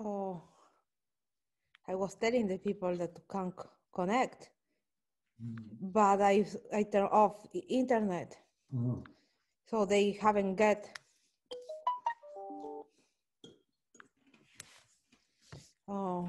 oh i was telling the people that can't connect mm. but i i turn off the internet mm. so they haven't get oh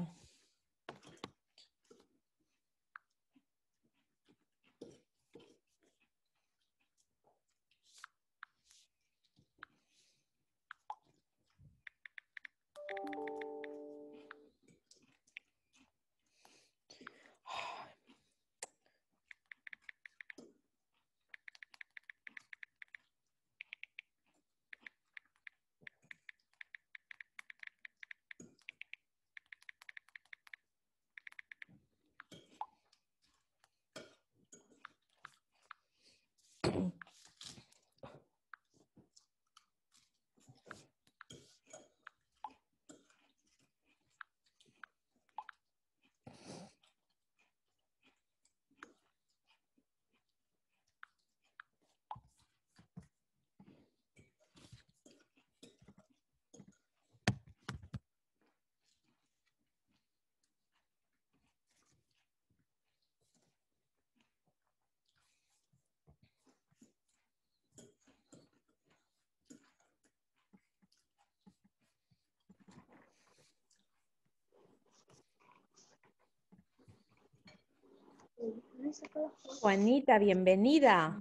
Juanita, bienvenida.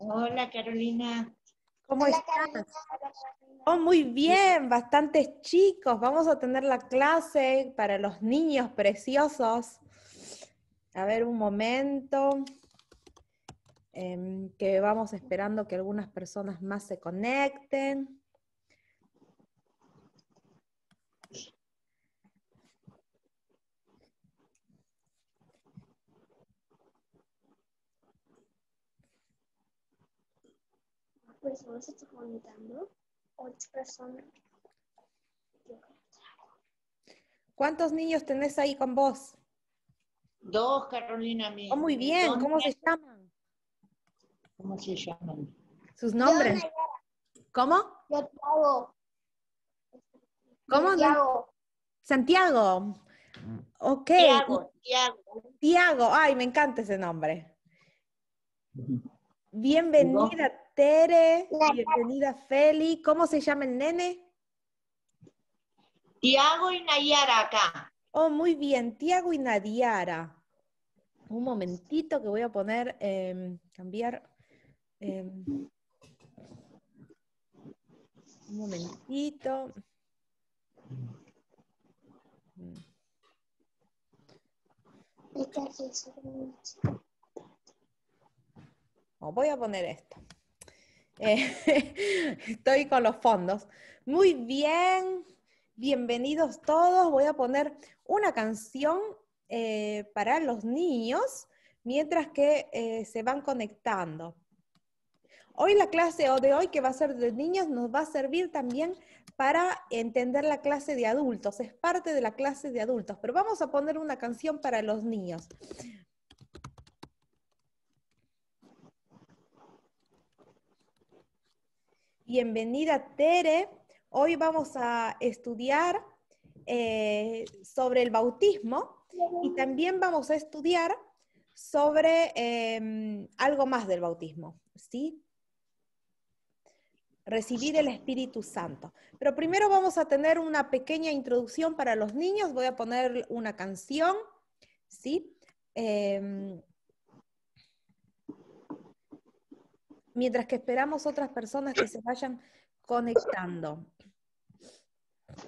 Hola Carolina. ¿Cómo estás? Oh, muy bien, bastantes chicos. Vamos a tener la clase para los niños preciosos. A ver un momento, em, que vamos esperando que algunas personas más se conecten. ¿Cuántos niños tenés ahí con vos? Dos, Carolina. Oh, muy bien, ¿cómo se llaman? ¿Cómo se llaman? Sus nombres. ¿Cómo? Santiago. ¿Cómo? Santiago. Santiago. Ok. Santiago. Santiago. ay, me encanta ese nombre. Bienvenida, Tere, bienvenida Feli. ¿Cómo se llama el nene? Tiago y Nayara acá. Oh, muy bien, Tiago y Nadiara. Un momentito que voy a poner, em, cambiar. Em, un momentito. voy a poner esto. Eh, estoy con los fondos. Muy bien, bienvenidos todos. Voy a poner una canción eh, para los niños mientras que eh, se van conectando. Hoy la clase o de hoy que va a ser de niños nos va a servir también para entender la clase de adultos. Es parte de la clase de adultos, pero vamos a poner una canción para los niños. Bienvenida, Tere. Hoy vamos a estudiar eh, sobre el bautismo y también vamos a estudiar sobre em, algo más del bautismo, ¿sí? Recibir el Espíritu Santo. Pero primero vamos a tener una pequeña introducción para los niños. Voy a poner una canción, ¿sí? Em, mientras que esperamos otras personas que se vayan conectando.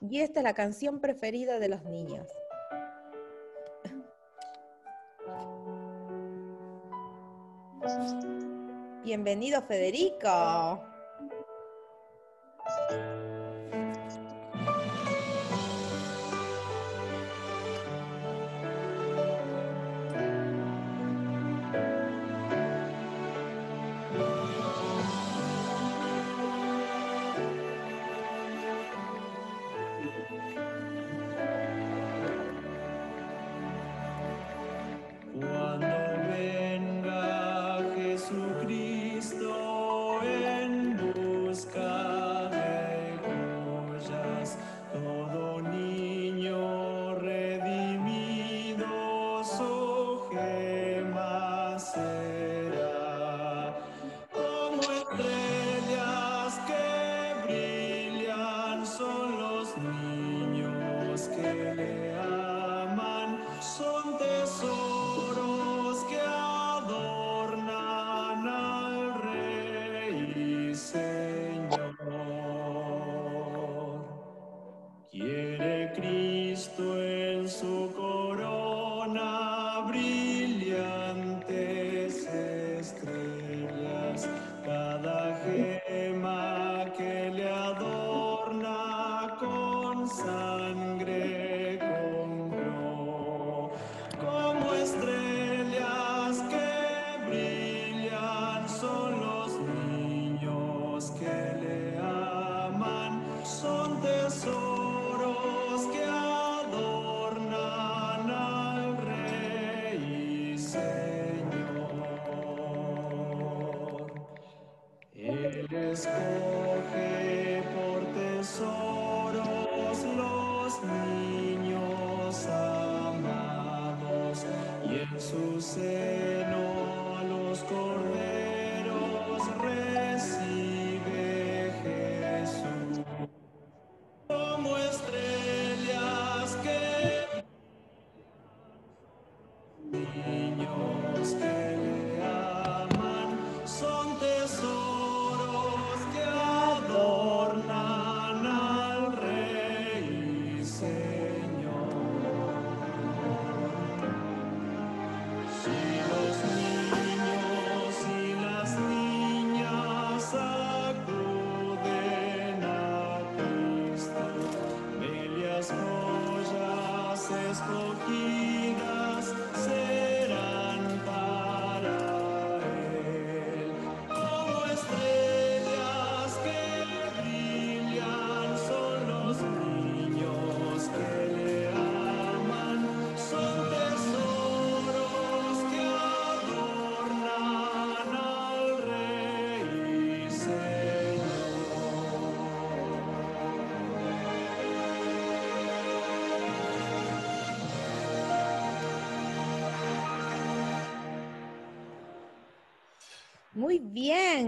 Y esta es la canción preferida de los niños. Bienvenido Federico.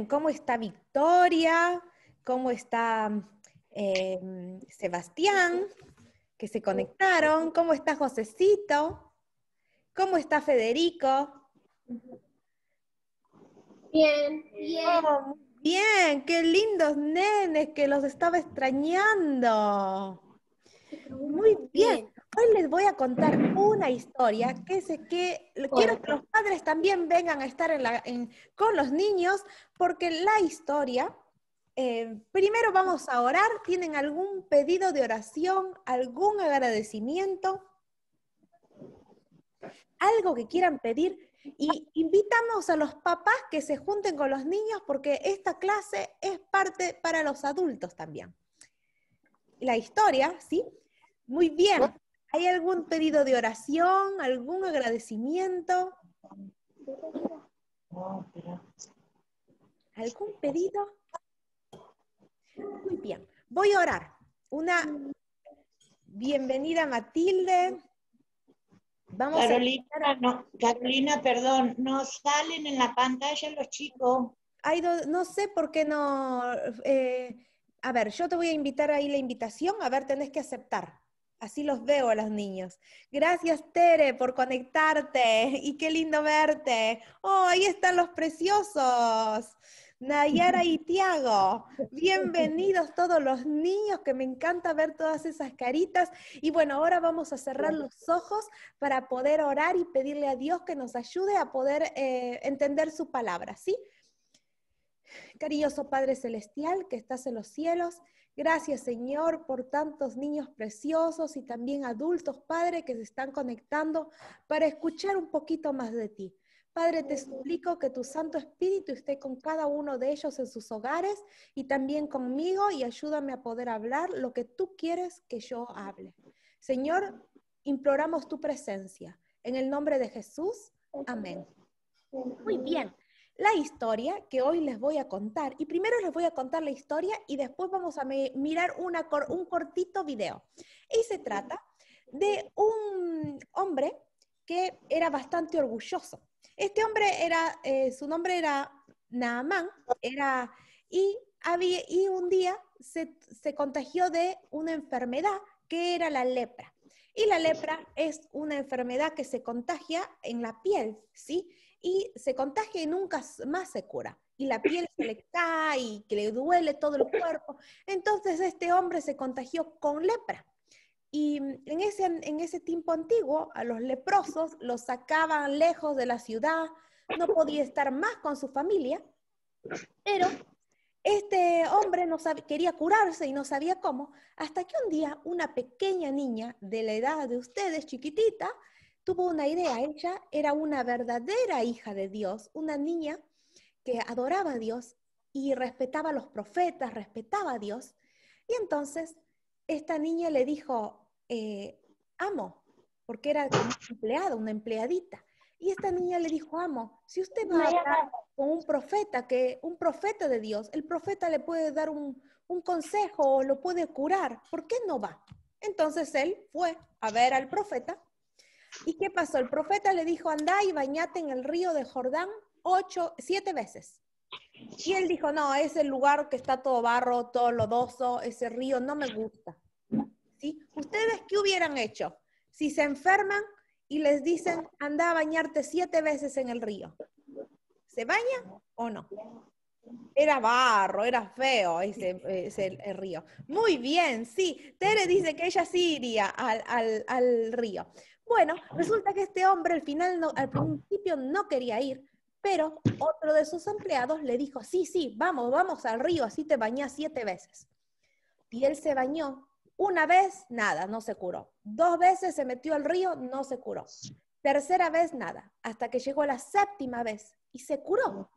¿cómo está Victoria? ¿Cómo está em, Sebastián? Que se conectaron. ¿Cómo está Josecito? ¿Cómo está Federico? Bien, bien. Oh, bien, qué lindos nenes, que los estaba extrañando. Muy bien. Hoy les voy a contar una historia que, sé que quiero que los padres también vengan a estar con los niños, porque la historia, eh, primero vamos a orar, ¿tienen algún pedido de oración, algún agradecimiento? Algo que quieran pedir. Y invitamos a los papás que se junten con los niños porque esta clase es parte para los adultos también. La historia, ¿sí? Muy bien. ¿Hay algún pedido de oración? ¿Algún agradecimiento? ¿Algún pedido? Muy bien. Voy a orar. Una bienvenida Matilde. Vamos Carolina, Carolina, perdón, no salen en la pantalla los chicos. Hay no, no sé por qué no. Eh, a ver, yo te voy a invitar ahí la invitación. A ver, tenés que aceptar. Así los veo a los niños. Gracias, Tere, por conectarte y qué lindo verte. Oh, ahí están los preciosos. Nayara y Tiago, bienvenidos todos los niños, que me encanta ver todas esas caritas. Y bueno, ahora vamos a cerrar los ojos para poder orar y pedirle a Dios que nos ayude a poder eh, entender su palabra, ¿sí? Cariñoso Padre Celestial que estás en los cielos, Gracias, Señor, por tantos niños preciosos y también adultos, Padre, que se están conectando para escuchar un poquito más de ti. Padre, te suplico que tu Santo Espíritu esté con cada uno de ellos en sus hogares y también conmigo y ayúdame a poder hablar lo que tú quieres que yo hable. Señor, imploramos tu presencia. En el nombre de Jesús, amén. Muy bien la historia que hoy les voy a contar. Y primero les voy a contar la historia y después vamos a mirar un cortito video. Y se trata de un hombre que era bastante orgulloso. Este hombre era, eh, su nombre era Naamán, era, y, había, y un día se, se contagió de una enfermedad que era la lepra. Y la lepra es una enfermedad que se contagia en la piel, ¿sí? y se contagia y nunca más se cura. Y la piel se le cae y que le duele todo el cuerpo. Entonces este hombre se contagió con lepra. Y mm, en ese, tiempo antiguo, a los leprosos los sacaban lejos de la ciudad, no podía estar más con su familia, pero este hombre no sabía, quería curarse y no sabía cómo, hasta que un día una pequeña niña de la edad de ustedes, chiquitita, tuvo una idea. Ella era una verdadera hija de Dios, una niña que adoraba a Dios y respetaba a los profetas, respetaba a Dios. Y entonces esta niña le dijo, eh, amo, porque era una empleada, una empleadita. Y esta niña le dijo, amo, si usted va a hablar con un profeta, que un profeta de Dios, el profeta le puede dar un, un consejo o lo puede curar, ¿por qué no va? Entonces él fue a ver al profeta ¿Y qué pasó? El profeta le dijo, andá y bañate en el río de Jordán ocho, siete veces. Y él dijo, no, es el lugar que está todo barro, todo lodoso, ese río no me gusta. ¿Sí? ¿Ustedes qué hubieran hecho? Si se enferman y les dicen, anda a bañarte siete veces en el río, ¿se baña o no? Era barro, era feo ese, río. Muy bien, sí. Tere dice que ella sí iría al río. Bueno, resulta que este hombre al final, no, al principio no quería ir, pero otro de sus empleados le dijo, sí, sí, vamos, vamos al río, así te bañas siete veces. Y él se bañó. Una vez, nada, no se curó. Dos veces se metió al río, no se curó. Tercera vez, nada, hasta que llegó la séptima vez y se curó.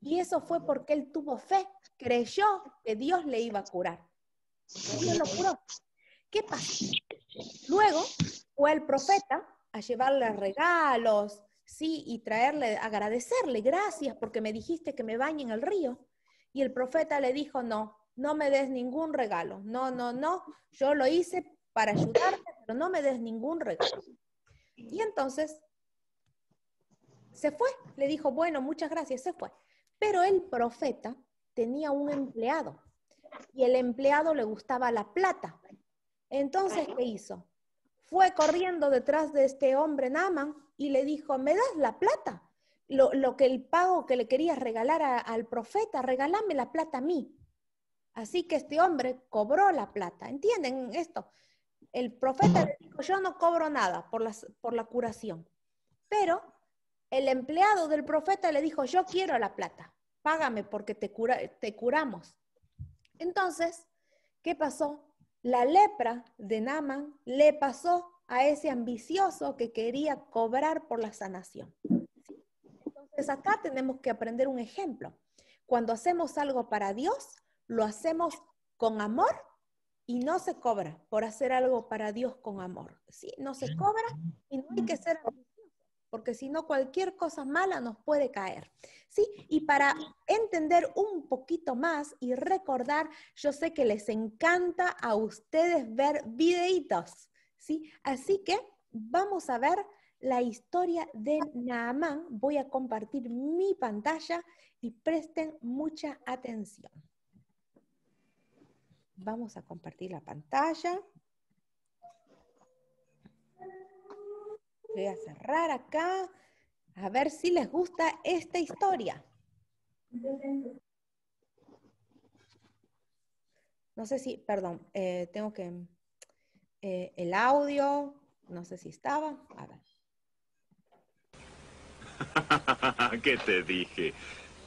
Y eso fue porque él tuvo fe, creyó que Dios le iba a curar. Dios lo curó. ¿Qué pasa? Luego, o el profeta a llevarle regalos, sí, y traerle, agradecerle, gracias porque me dijiste que me bañe en el río. Y el profeta le dijo, no, no me des ningún regalo, no, no, no, yo lo hice para ayudarte, pero no me des ningún regalo. Y entonces se fue, le dijo, bueno, muchas gracias, se fue. Pero el profeta tenía un empleado y el empleado le gustaba la plata. Entonces, ¿qué hizo? fue corriendo detrás de este hombre Naman y le dijo, ¿me das la plata? Lo, que el pago que le querías regalar al profeta, regálame la plata a mí. Así que este hombre cobró la plata. ¿Entienden esto? El profeta le dijo, yo no cobro nada por, por la curación. Pero el empleado del profeta le dijo, yo quiero la plata, págame porque te, te curamos. Entonces, ¿qué pasó? La lepra de Naman le pasó a ese ambicioso que quería cobrar por la sanación. Entonces acá tenemos que aprender un ejemplo. Cuando hacemos algo para Dios, lo hacemos con amor y no se cobra por hacer algo para Dios con amor. ¿sí? No se cobra y no hay que ser porque si no cualquier cosa mala nos puede caer. ¿Sí? Y para entender un poquito más y recordar, yo sé que les encanta a ustedes ver videitos, ¿sí? Así que vamos a ver la historia de Naamán. Voy a compartir mi pantalla y presten mucha atención. Vamos a compartir la pantalla. voy a cerrar acá, a ver si les gusta esta historia. No sé si, perdón, eh, tengo que... Eh, el audio, no sé si estaba, a ver. ¿Qué te dije?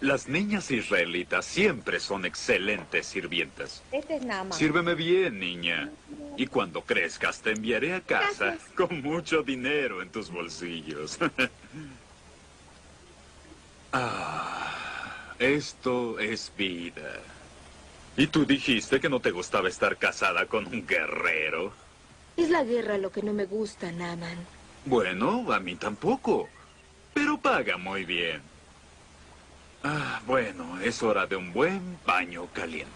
Las niñas israelitas siempre son excelentes sirvientas. Este Sírveme bien, niña. Y cuando crezcas te enviaré a casa con mucho dinero en tus bolsillos. ah, esto es vida. Y tú dijiste que no te gustaba estar casada con un guerrero. Es la guerra lo que no me gusta, Naman. Bueno, a mí tampoco. Pero paga muy bien. Ah, bueno, es hora de un buen baño caliente.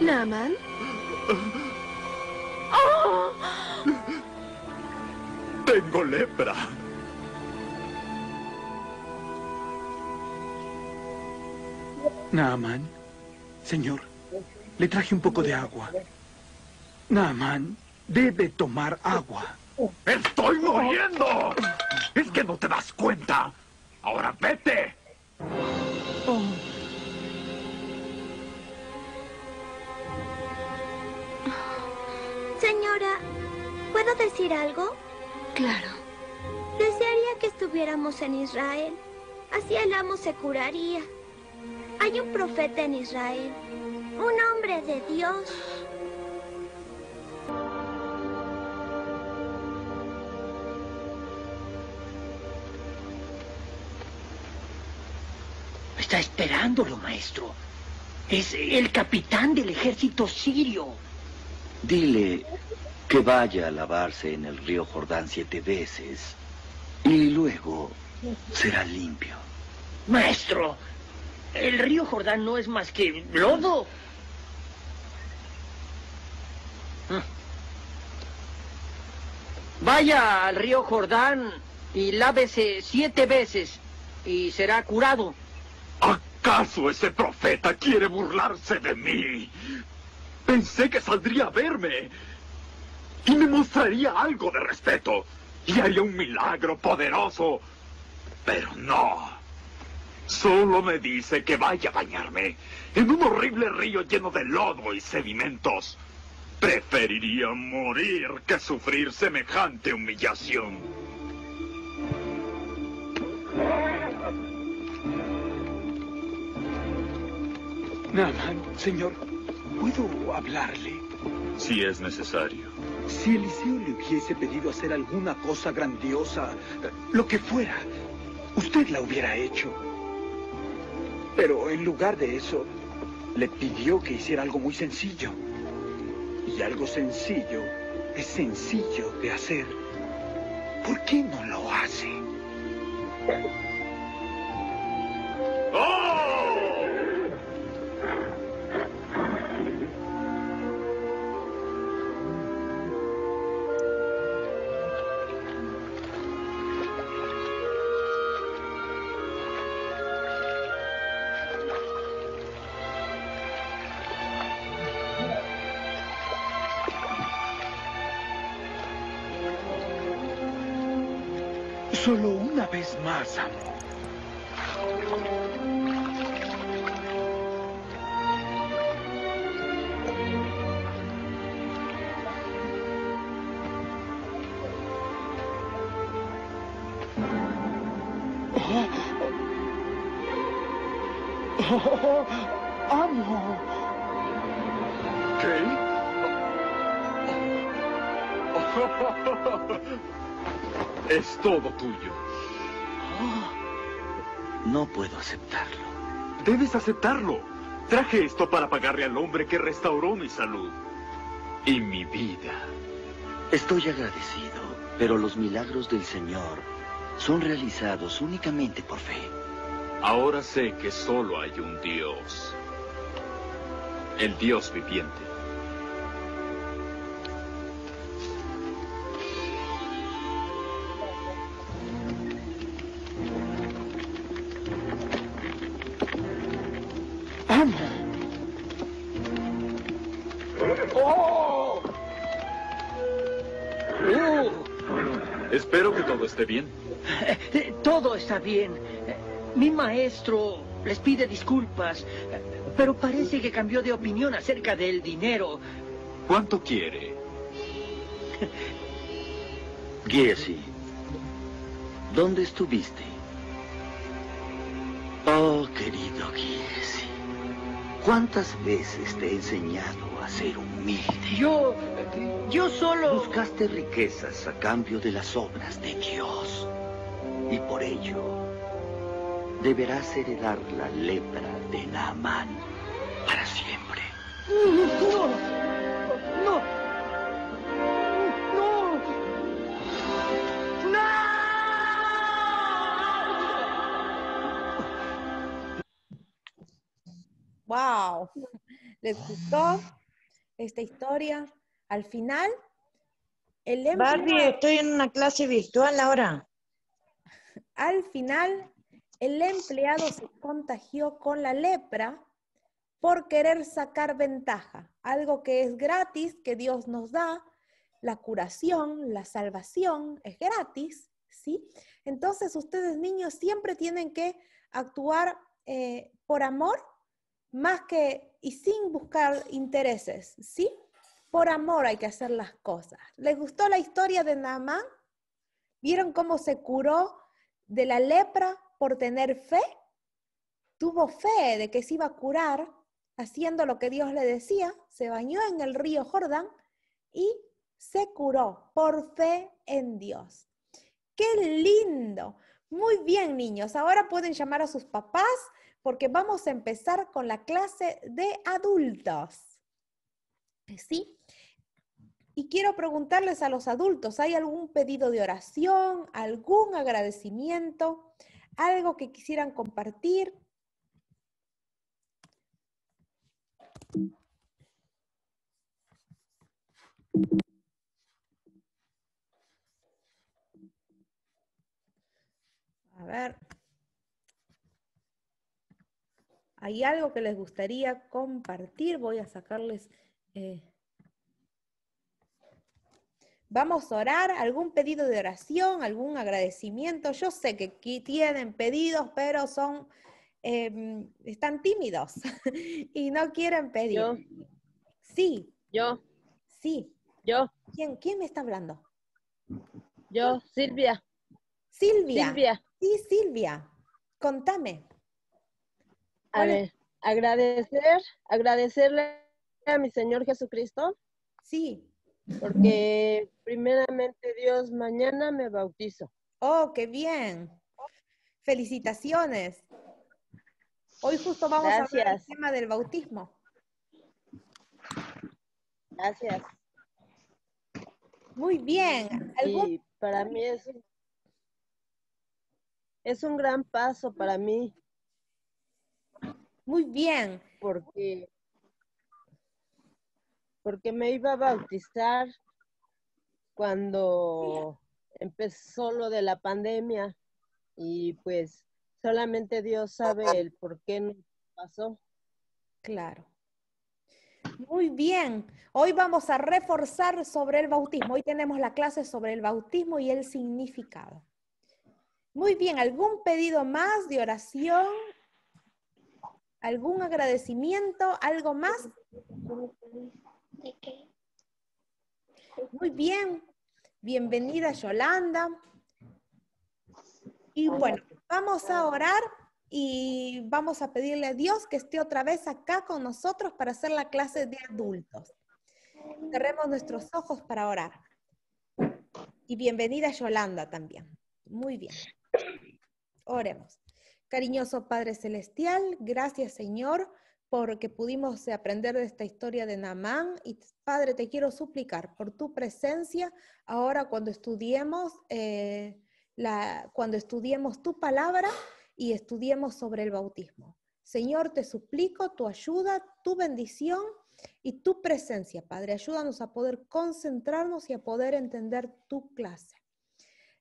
¿Naman? Tengo lepra. Naman, señor, le traje un poco de agua. Naman debe tomar agua. ¡Estoy muriendo! ¡Es que no te das cuenta! ¡Ahora vete! Oh. Señora, ¿puedo decir algo? Claro. Desearía que estuviéramos en Israel. Así el amo se curaría. Hay un profeta en Israel, un hombre de Dios. Está esperándolo, maestro. Es el capitán del ejército sirio. Dile que vaya a lavarse en el río Jordán siete veces y luego será limpio. Maestro, el río Jordán no es más que lodo. Ah. Vaya al río Jordán y lávese siete veces y será curado. ¿Acaso ese profeta quiere burlarse de mí? Pensé que saldría a verme y me mostraría algo de respeto y haría un milagro poderoso. Pero no. Solo me dice que vaya a bañarme en un horrible río lleno de lodo y sedimentos. Preferiría morir que sufrir semejante humillación. señor, ¿puedo hablarle? Si es necesario. Si Eliseo le hubiese pedido hacer alguna cosa grandiosa, lo que fuera, usted la hubiera hecho. Pero en lugar de eso, le pidió que hiciera algo muy sencillo. Y algo sencillo es sencillo de hacer. ¿Por qué no lo hace? aceptarlo. Traje esto para pagarle al hombre que restauró mi salud y mi vida. Estoy agradecido, pero los milagros del Señor son realizados únicamente por fe. Ahora sé que solo hay un Dios. El Dios viviente. ¿Está bien? Eh, todo está bien. Mi maestro les pide disculpas, pero parece que cambió de opinión acerca del dinero. ¿Cuánto quiere? Giesi, ¿dónde estuviste? Oh, querido Giesi, ¿cuántas veces te he enseñado a ser humilde? Yo yo solo... Buscaste riquezas a cambio de las obras de Dios. Y por ello, deberás heredar la lepra de Naamán para siempre. No, no, no, no. Wow, les gustó esta historia. Al final, el empleado. estoy en una clase virtual ahora. Al final, el empleado se contagió con la lepra por querer sacar ventaja, algo que es gratis, que Dios nos da, la curación, la salvación, es gratis, ¿sí? Entonces ustedes niños siempre tienen que actuar eh, por amor más que y sin buscar intereses, ¿sí? Por amor hay que hacer las cosas. ¿Les gustó la historia de Naamán? ¿Vieron cómo se curó de la lepra por tener fe? Tuvo fe de que se iba a curar haciendo lo que Dios le decía, se bañó en el río Jordán y se curó por fe en Dios. ¡Qué lindo! Muy bien, niños. Ahora pueden llamar a sus papás porque vamos a empezar con la clase de adultos. Pues sí. Y quiero preguntarles a los adultos, ¿hay algún pedido de oración, algún agradecimiento, algo que quisieran compartir? A ver. ¿Hay algo que les gustaría compartir? Voy a sacarles eh, vamos a orar, algún pedido de oración, algún agradecimiento. Yo sé que aquí tienen pedidos, pero son, em, están tímidos y no quieren pedir. Sí. Yo. Sí. Yo. ¿Quién, me está hablando? Yo, Silvia. Silvia. Silvia. Sí, Silvia. Contame. A ver, agradecer, agradecerle a mi Señor Jesucristo? Sí. Porque primeramente Dios, mañana me bautizo. Oh, qué bien. Felicitaciones. Hoy justo vamos a hablar del tema del bautismo. Gracias. Muy bien. para mí es, es un gran paso para mí. Muy bien. Porque porque me iba a bautizar cuando empezó lo de la pandemia y pues solamente Dios sabe el por qué no pasó. Claro. Muy bien. Hoy vamos a reforzar sobre el bautismo. Hoy tenemos la clase sobre el bautismo y el significado. Muy bien. ¿Algún pedido más de oración? ¿Algún agradecimiento? ¿Algo más? Muy bien. Bienvenida, Yolanda. Y bueno, vamos a orar y vamos a pedirle a Dios que esté otra vez acá con nosotros para hacer la clase de adultos. Cerremos nuestros ojos para orar. Y bienvenida Yolanda también. Muy bien. Oremos. Cariñoso Padre Celestial, gracias Señor porque pudimos eh, aprender de esta historia de Naamán. Y Padre, te quiero suplicar por tu presencia ahora cuando estudiemos, eh, la, cuando estudiemos tu palabra y estudiemos sobre el bautismo. Señor, te suplico tu ayuda, tu bendición y tu presencia, Padre. Ayúdanos a poder concentrarnos y a poder entender tu clase.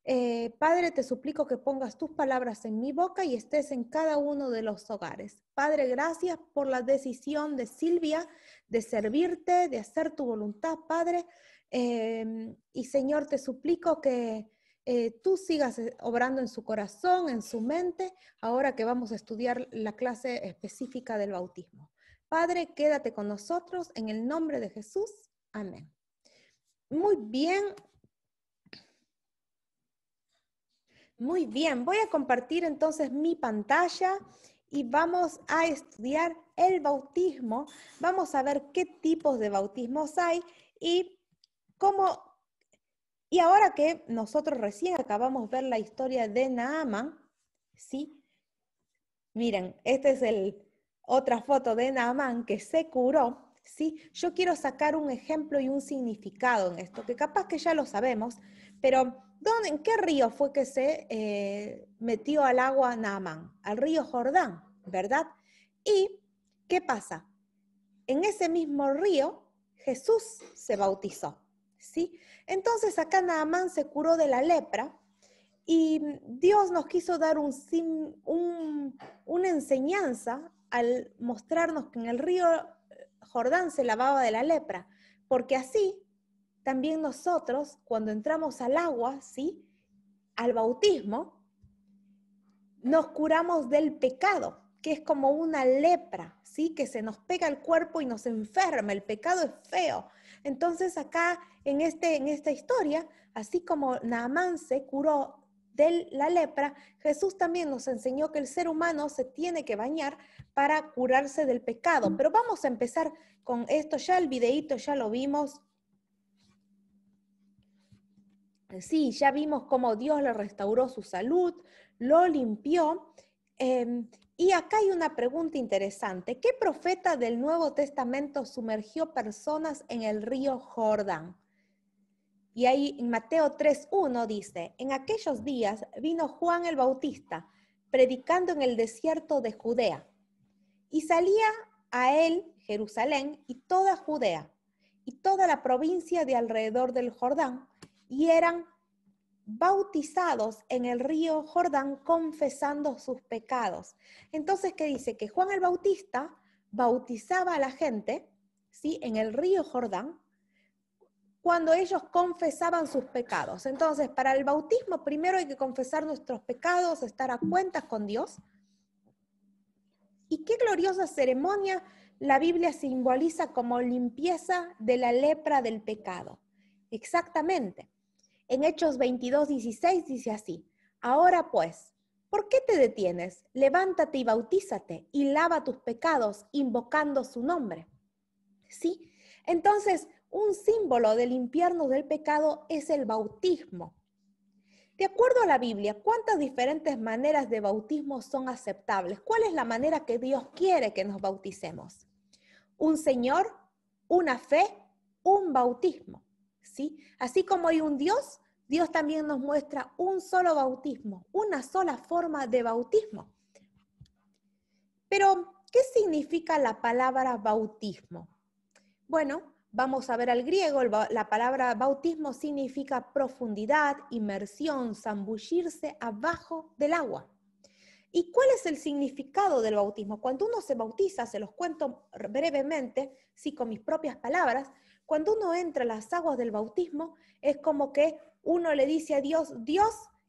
Eh, Padre, te suplico que pongas tus palabras en mi boca y estés en cada uno de los hogares. Padre, gracias por la decisión de Silvia de servirte, de hacer tu voluntad, Padre. Em, y Señor, te suplico que eh, tú sigas eh, obrando en su corazón, en su mente, ahora que vamos a estudiar la clase específica del bautismo. Padre, quédate con nosotros en el nombre de Jesús. Amén. Muy bien, Muy bien, voy a compartir entonces mi pantalla y vamos a estudiar el bautismo. Vamos a ver qué tipos de bautismos hay y cómo... Y ahora que nosotros recién acabamos de ver la historia de Naaman, ¿sí? Miren, esta es el, otra foto de Naaman que se curó, ¿sí? Yo quiero sacar un ejemplo y un significado en esto, que capaz que ya lo sabemos, pero ¿En qué río fue que se eh, metió al agua Naamán? Al río Jordán, ¿verdad? ¿Y qué pasa? En ese mismo río Jesús se bautizó, ¿sí? Entonces acá Naamán se curó de la lepra y Dios nos quiso dar un, un, una enseñanza al mostrarnos que en el río eh, Jordán se lavaba de la lepra, porque así también nosotros, cuando entramos al agua, ¿sí? Al bautismo, nos curamos del pecado, que es como una lepra, ¿sí? Que se nos pega al cuerpo y nos enferma. El pecado es feo. Entonces acá, en, este, en esta historia, así como Naamán se curó de la lepra, Jesús también nos enseñó que el ser humano se tiene que bañar para curarse del pecado. Pero vamos a empezar con esto, ya el videíto ya lo vimos, sí, ya vimos cómo Dios le restauró su salud, lo limpió. Em, y acá hay una pregunta interesante. ¿Qué profeta del Nuevo Testamento sumergió personas en el río Jordán? Y ahí en Mateo 3.1 dice, en aquellos días vino Juan el Bautista, predicando en el desierto de Judea. Y salía a él Jerusalén y toda Judea y toda la provincia de alrededor del Jordán y eran bautizados en el río Jordán confesando sus pecados. Entonces, ¿qué dice? Que Juan el Bautista bautizaba a la gente, ¿sí? En el río Jordán, cuando ellos confesaban sus pecados. Entonces, para el bautismo primero hay que confesar nuestros pecados, estar a cuentas con Dios. Y qué gloriosa ceremonia la Biblia simboliza como limpieza de la lepra del pecado. Exactamente. En Hechos 22, 16 dice así, ahora pues, ¿por qué te detienes? Levántate y bautízate y lava tus pecados invocando su nombre. ¿Sí? Entonces, un símbolo del infierno del pecado es el bautismo. De acuerdo a la Biblia, ¿cuántas diferentes maneras de bautismo son aceptables? ¿Cuál es la manera que Dios quiere que nos bauticemos? Un Señor, una fe, un bautismo. Así como hay un Dios, Dios también nos muestra un solo bautismo, una sola forma de bautismo. Pero, ¿qué significa la palabra bautismo? Bueno, vamos a ver al griego, la palabra bautismo significa profundidad, inmersión, zambullirse abajo del agua. ¿Y cuál es el significado del bautismo? Cuando uno se bautiza, se los cuento brevemente, sí, con mis propias palabras, cuando uno entra a las aguas del bautismo, es como que uno le dice a Dios, Dios,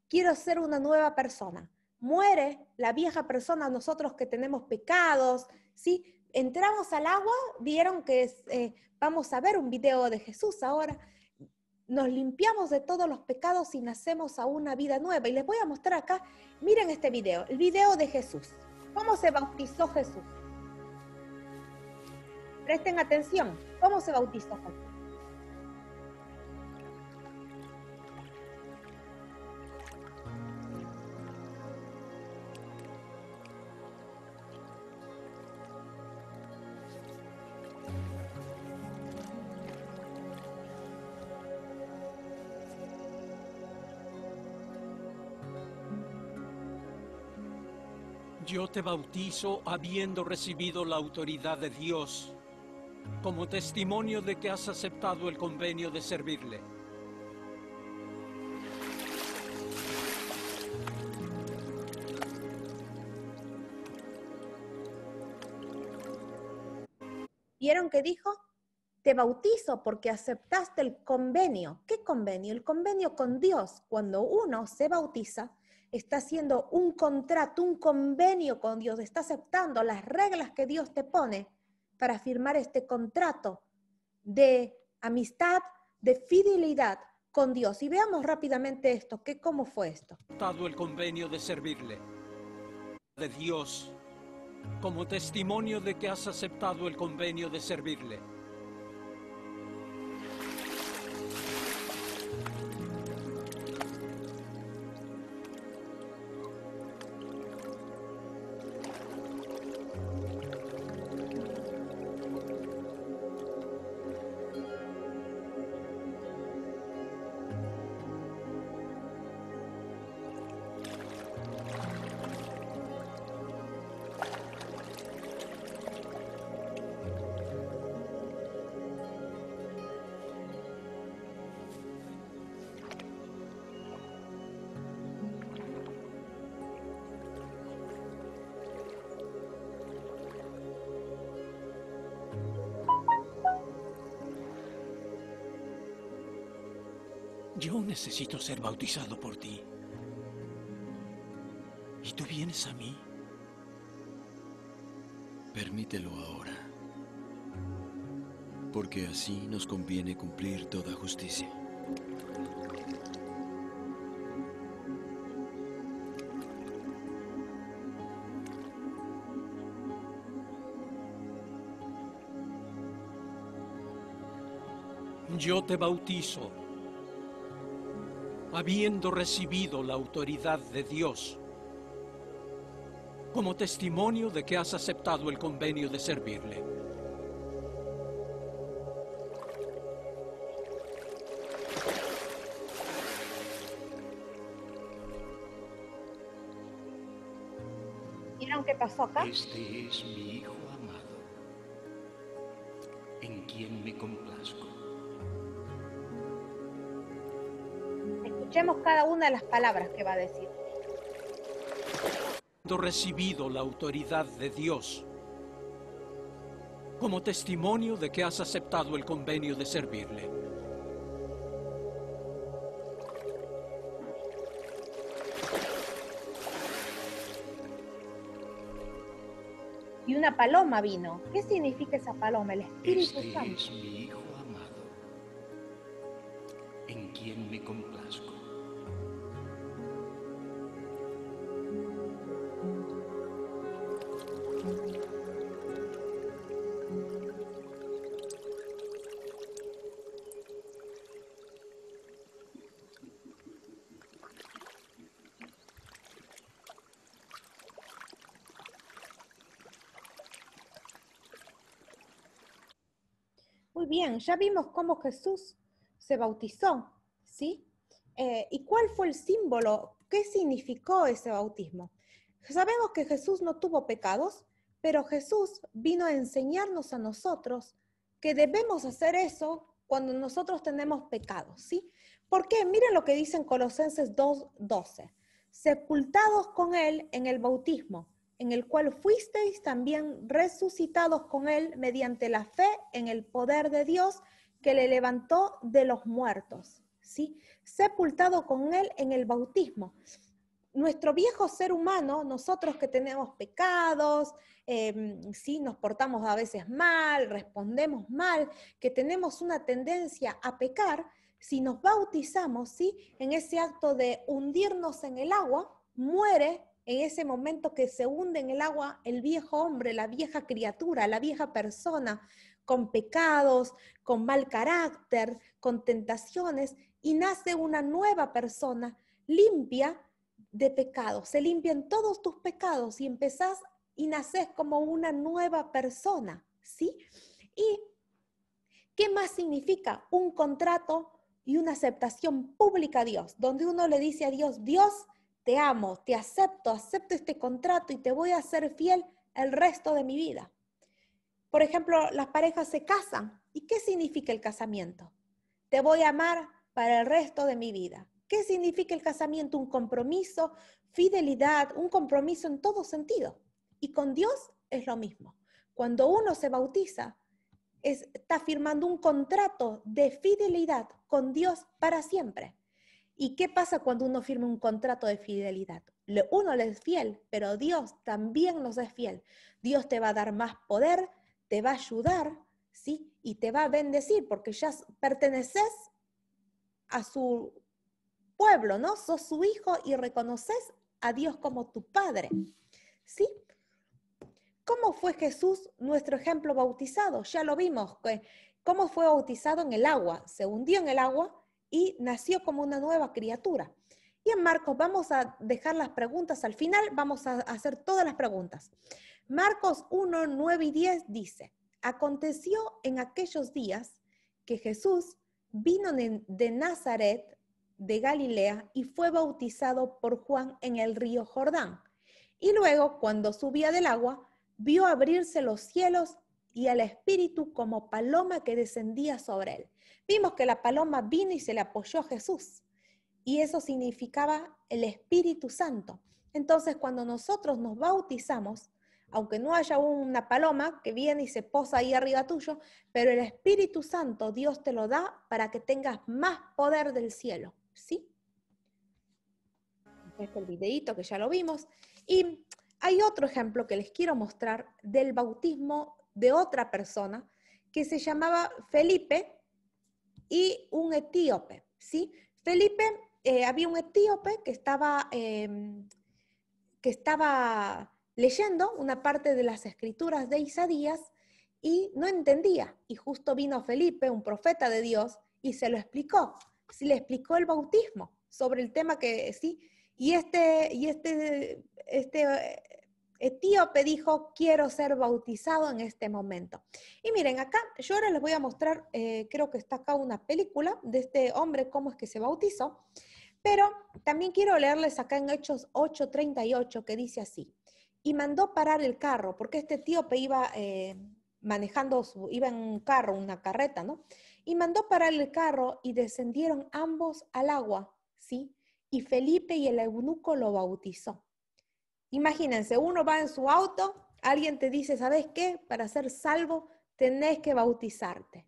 quiero ser una nueva persona. Muere la vieja persona, nosotros que tenemos pecados, ¿sí? Entramos al agua, vieron que eh, vamos a ver un video de Jesús ahora, nos limpiamos de todos los pecados y nacemos a una vida nueva. Y les voy a mostrar acá, miren este video, el video de Jesús, cómo se bautizó Jesús. Presten atención, ¿cómo se bautiza Yo te bautizo habiendo recibido la autoridad de Dios como testimonio de que has aceptado el convenio de servirle. ¿Vieron que dijo? Te bautizo porque aceptaste el convenio. ¿Qué convenio? El convenio con Dios. Cuando uno se bautiza, está haciendo un contrato, un convenio con Dios, está aceptando las reglas que Dios te pone para firmar este contrato de amistad, de fidelidad con Dios. Y veamos rápidamente esto, que cómo fue esto. el convenio de servirle de Dios como testimonio de que has aceptado el convenio de servirle. necesito ser bautizado por ti. Y tú vienes a mí. Permítelo ahora, porque así nos conviene cumplir toda justicia. Yo te bautizo habiendo recibido la autoridad de Dios como testimonio de que has aceptado el convenio de servirle. ¿Vieron qué pasó acá? Este es mi hijo amado, en quien me complazco. escuchemos cada una de las palabras que va a decir. Habiendo recibido la autoridad de Dios como testimonio de que has aceptado el convenio de servirle. Y una paloma vino. ¿Qué significa esa paloma? El Espíritu este Santo. Es mi hijo amado, en quien me complazco. ya vimos cómo Jesús se bautizó, ¿sí? Eh, ¿Y cuál fue el símbolo? ¿Qué significó ese bautismo? Sabemos que Jesús no tuvo pecados, pero Jesús vino a enseñarnos a nosotros que debemos hacer eso cuando nosotros tenemos pecados, ¿sí? Porque miren lo que dicen Colosenses 2.12, sepultados con Él en el bautismo en el cual fuisteis también resucitados con él mediante la fe en el poder de Dios que le levantó de los muertos, ¿sí? Sepultado con él en el bautismo. Nuestro viejo ser humano, nosotros que tenemos pecados, em, nos portamos a veces mal, respondemos mal, que tenemos una tendencia a pecar, si nos bautizamos, ¿sí? en ese acto de hundirnos en el agua, muere en ese momento que se hunde en el agua el viejo hombre, la vieja criatura, la vieja persona, con pecados, con mal carácter, con tentaciones, y nace una nueva persona limpia de pecados. Se limpian todos tus pecados y empezás y naces como una nueva persona, ¿sí? ¿Y qué más significa un contrato y una aceptación pública a Dios? Donde uno le dice a Dios, Dios, te amo, te acepto, acepto este contrato y te voy a ser fiel el resto de mi vida. Por ejemplo, las parejas se casan. ¿Y qué significa el casamiento? Te voy a amar para el resto de mi vida. ¿Qué significa el casamiento? Un compromiso, fidelidad, un compromiso en todo sentido. Y con Dios es lo mismo. Cuando uno se bautiza, está firmando un contrato de fidelidad con Dios para siempre. ¿Y qué pasa cuando uno firma un contrato de fidelidad? Uno le es fiel, pero Dios también nos es fiel. Dios te va a dar más poder, te va a ayudar, ¿sí? Y te va a bendecir porque ya perteneces a su pueblo, ¿no? Sos su hijo y reconoces a Dios como tu padre, ¿sí? ¿Cómo fue Jesús nuestro ejemplo bautizado? Ya lo vimos, cómo fue bautizado en el agua. Se hundió en el agua y nació como una nueva criatura. Y en Marcos vamos a dejar las preguntas al final, vamos a hacer todas las preguntas. Marcos 1, 9 y 10 dice, aconteció en aquellos días que Jesús vino de Nazaret, de Galilea, y fue bautizado por Juan en el río Jordán. Y luego, cuando subía del agua, vio abrirse los cielos y el Espíritu como paloma que descendía sobre él. Vimos que la paloma vino y se le apoyó a Jesús. Y eso significaba el Espíritu Santo. Entonces, cuando nosotros nos bautizamos, aunque no haya una paloma que viene y se posa ahí arriba tuyo, pero el Espíritu Santo Dios te lo da para que tengas más poder del cielo, ¿sí? Este es el videito que ya lo vimos. Y hay otro ejemplo que les quiero mostrar del bautismo de otra persona que se llamaba Felipe, y un etíope, ¿sí? Felipe, eh, había un etíope que estaba, em, que estaba leyendo una parte de las escrituras de Isaías y no entendía. Y justo vino Felipe, un profeta de Dios, y se lo explicó. se le explicó el bautismo sobre el tema que sí. Y este, y este, este etíope dijo, quiero ser bautizado en este momento. Y miren, acá yo ahora les voy a mostrar, eh, creo que está acá una película de este hombre, cómo es que se bautizó, pero también quiero leerles acá en Hechos 8:38 que dice así, y mandó parar el carro, porque este etíope iba eh, manejando, iba en un carro, una carreta, ¿no? Y mandó parar el carro y descendieron ambos al agua, ¿sí? Y Felipe y el eunuco lo bautizó. Imagínense, uno va en su auto, alguien te dice, ¿sabes qué? Para ser salvo tenés que bautizarte.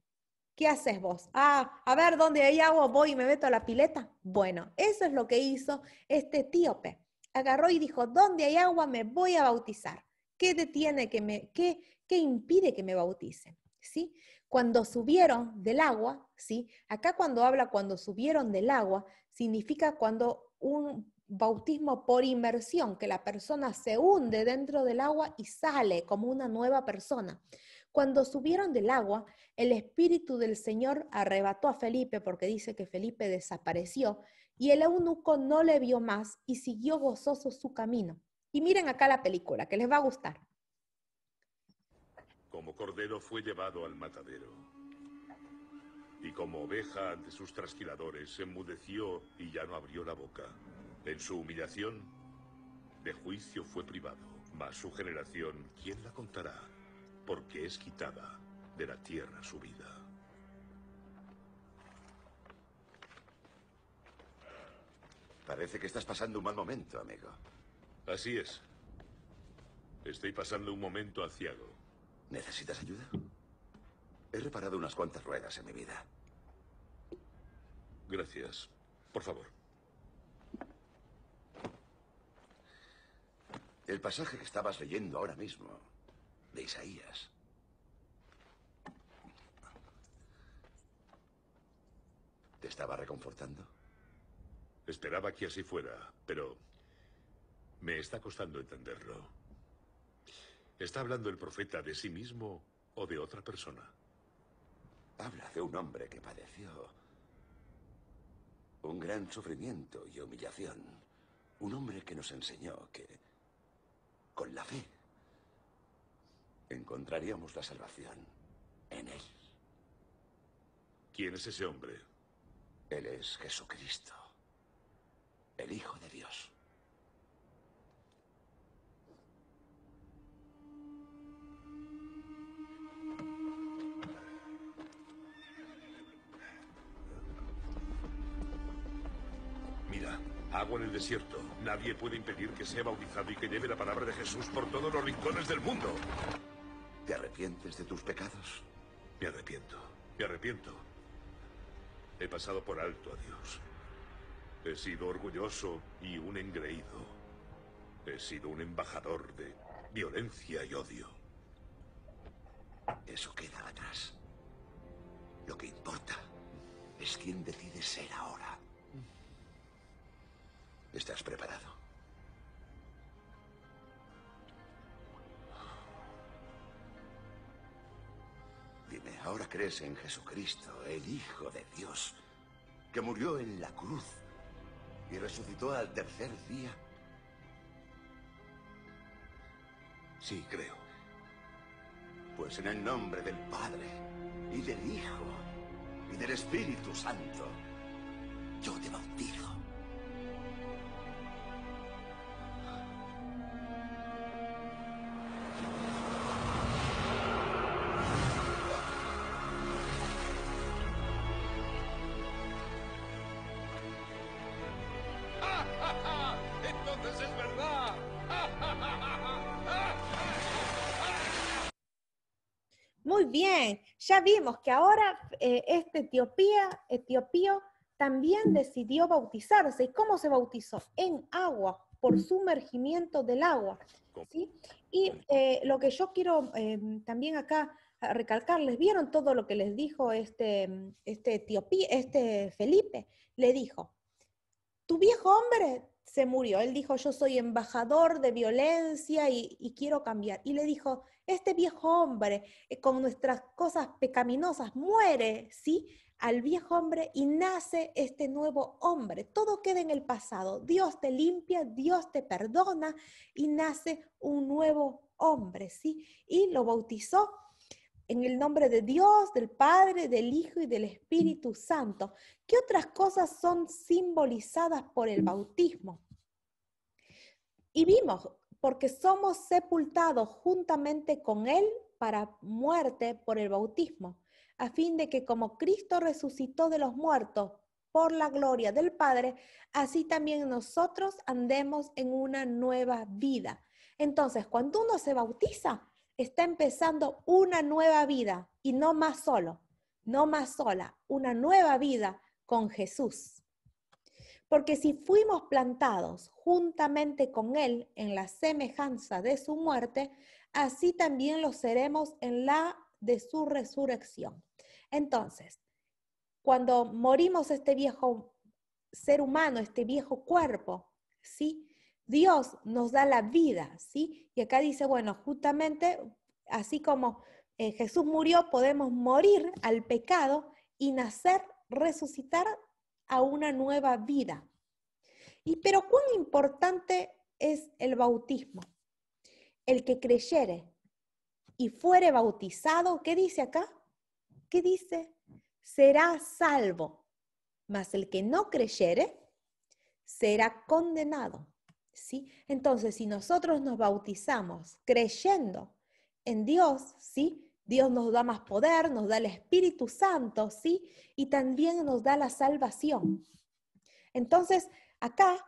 ¿Qué haces vos? Ah, a ver, ¿dónde hay agua? Voy y me meto a la pileta. Bueno, eso es lo que hizo este etíope. Agarró y dijo, ¿dónde hay agua? Me voy a bautizar. ¿Qué detiene que me, qué, qué impide que me bauticen? ¿Sí? Cuando subieron del agua, ¿sí? Acá cuando habla cuando subieron del agua, significa cuando un bautismo por inmersión, que la persona se hunde dentro del agua y sale como una nueva persona. Cuando subieron del agua, el Espíritu del Señor arrebató a Felipe, porque dice que Felipe desapareció, y el eunuco no le vio más y siguió gozoso su camino. Y miren acá la película, que les va a gustar. Como cordero fue llevado al matadero, y como oveja ante sus trasquiladores, se enmudeció y ya no abrió la boca. En su humillación, de juicio fue privado, mas su generación, ¿quién la contará? Porque es quitada de la tierra su vida. Parece que estás pasando un mal momento, amigo. Así es. Estoy pasando un momento aciago. ¿Necesitas ayuda? He reparado unas cuantas ruedas en mi vida. Gracias. Por favor. El pasaje que estabas leyendo ahora mismo, de Isaías. ¿Te estaba reconfortando? Esperaba que así fuera, pero me está costando entenderlo. ¿Está hablando el profeta de sí mismo o de otra persona? Habla de un hombre que padeció un gran sufrimiento y humillación. Un hombre que nos enseñó que con la fe, encontraríamos la salvación en Él. ¿Quién es ese hombre? Él es Jesucristo, el Hijo de Dios. agua en el desierto. Nadie puede impedir que sea bautizado y que lleve la palabra de Jesús por todos los rincones del mundo. ¿Te arrepientes de tus pecados? Me arrepiento, me arrepiento. He pasado por alto a Dios. He sido orgulloso y un engreído. He sido un embajador de violencia y odio. Eso queda atrás. Lo que importa es quién decide ser ahora. ¿Estás preparado? Dime, ¿ahora crees en Jesucristo, el Hijo de Dios, que murió en la cruz y resucitó al tercer día? Sí, creo. Pues en el nombre del Padre, y del Hijo, y del Espíritu Santo, yo te bautizo. Ya vimos que ahora eh, este Etiopía, etiopío también decidió bautizarse. ¿Y cómo se bautizó? En agua, por sumergimiento del agua. ¿sí? Y eh, lo que yo quiero em, también acá recalcarles, ¿vieron todo lo que les dijo este, em, este, este Felipe? Le dijo, tu viejo hombre se murió. Él dijo, yo soy embajador de violencia y, y, quiero cambiar. Y le dijo, este viejo hombre eh, con nuestras cosas pecaminosas muere, ¿sí? Al viejo hombre y nace este nuevo hombre. Todo queda en el pasado. Dios te limpia, Dios te perdona y nace un nuevo hombre, ¿sí? Y lo bautizó en el nombre de Dios, del Padre, del Hijo y del Espíritu Santo. ¿Qué otras cosas son simbolizadas por el bautismo? Y vimos, porque somos sepultados juntamente con Él para muerte por el bautismo, a fin de que como Cristo resucitó de los muertos por la gloria del Padre, así también nosotros andemos en una nueva vida. Entonces, cuando uno se bautiza, está empezando una nueva vida y no más solo, no más sola, una nueva vida con Jesús. Porque si fuimos plantados juntamente con Él en la semejanza de su muerte, así también lo seremos en la de su resurrección. Entonces, cuando morimos este viejo ser humano, este viejo cuerpo, ¿sí? Dios nos da la vida, ¿sí? Y acá dice, bueno, justamente así como eh, Jesús murió, podemos morir al pecado y nacer, resucitar a una nueva vida. Y pero cuán importante es el bautismo. El que creyere y fuere bautizado, ¿qué dice acá? ¿Qué dice? Será salvo, mas el que no creyere será condenado. Entonces, si nosotros nos bautizamos creyendo en Dios, ¿sí? Dios nos da más poder, nos da el Espíritu Santo, ¿sí? Y también nos da la salvación. Entonces, acá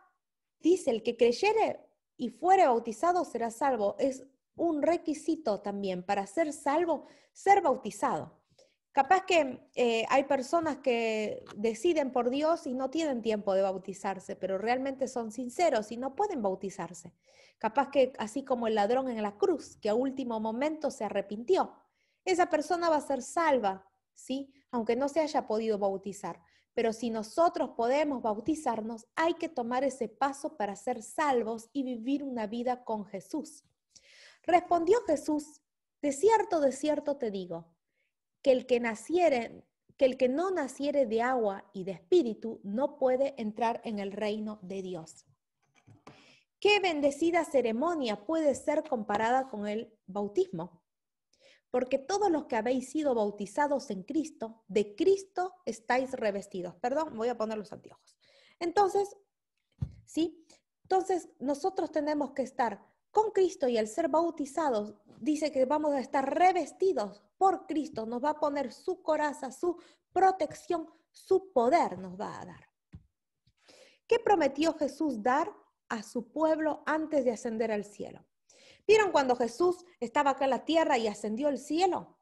dice, el que creyere y fuere bautizado será salvo. Es un requisito también para ser salvo, ser bautizado. Capaz que eh, hay personas que deciden por Dios y no tienen tiempo de bautizarse, pero realmente son sinceros y no pueden bautizarse. Capaz que así como el ladrón en la cruz, que a último momento se arrepintió, esa persona va a ser salva, ¿sí? Aunque no se haya podido bautizar. Pero si nosotros podemos bautizarnos, hay que tomar ese paso para ser salvos y vivir una vida con Jesús. Respondió Jesús, de cierto, de cierto te digo que el que naciere, que el que no naciere de agua y de espíritu no puede entrar en el reino de Dios. ¿Qué bendecida ceremonia puede ser comparada con el bautismo? Porque todos los que habéis sido bautizados en Cristo, de Cristo estáis revestidos. Perdón, voy a poner los anteojos. Entonces, ¿sí? Entonces, nosotros tenemos que estar con Cristo y al ser bautizados, dice que vamos a estar revestidos por Cristo, nos va a poner su coraza, su protección, su poder nos va a dar. ¿Qué prometió Jesús dar a su pueblo antes de ascender al cielo? ¿Vieron cuando Jesús estaba acá en la tierra y ascendió al cielo?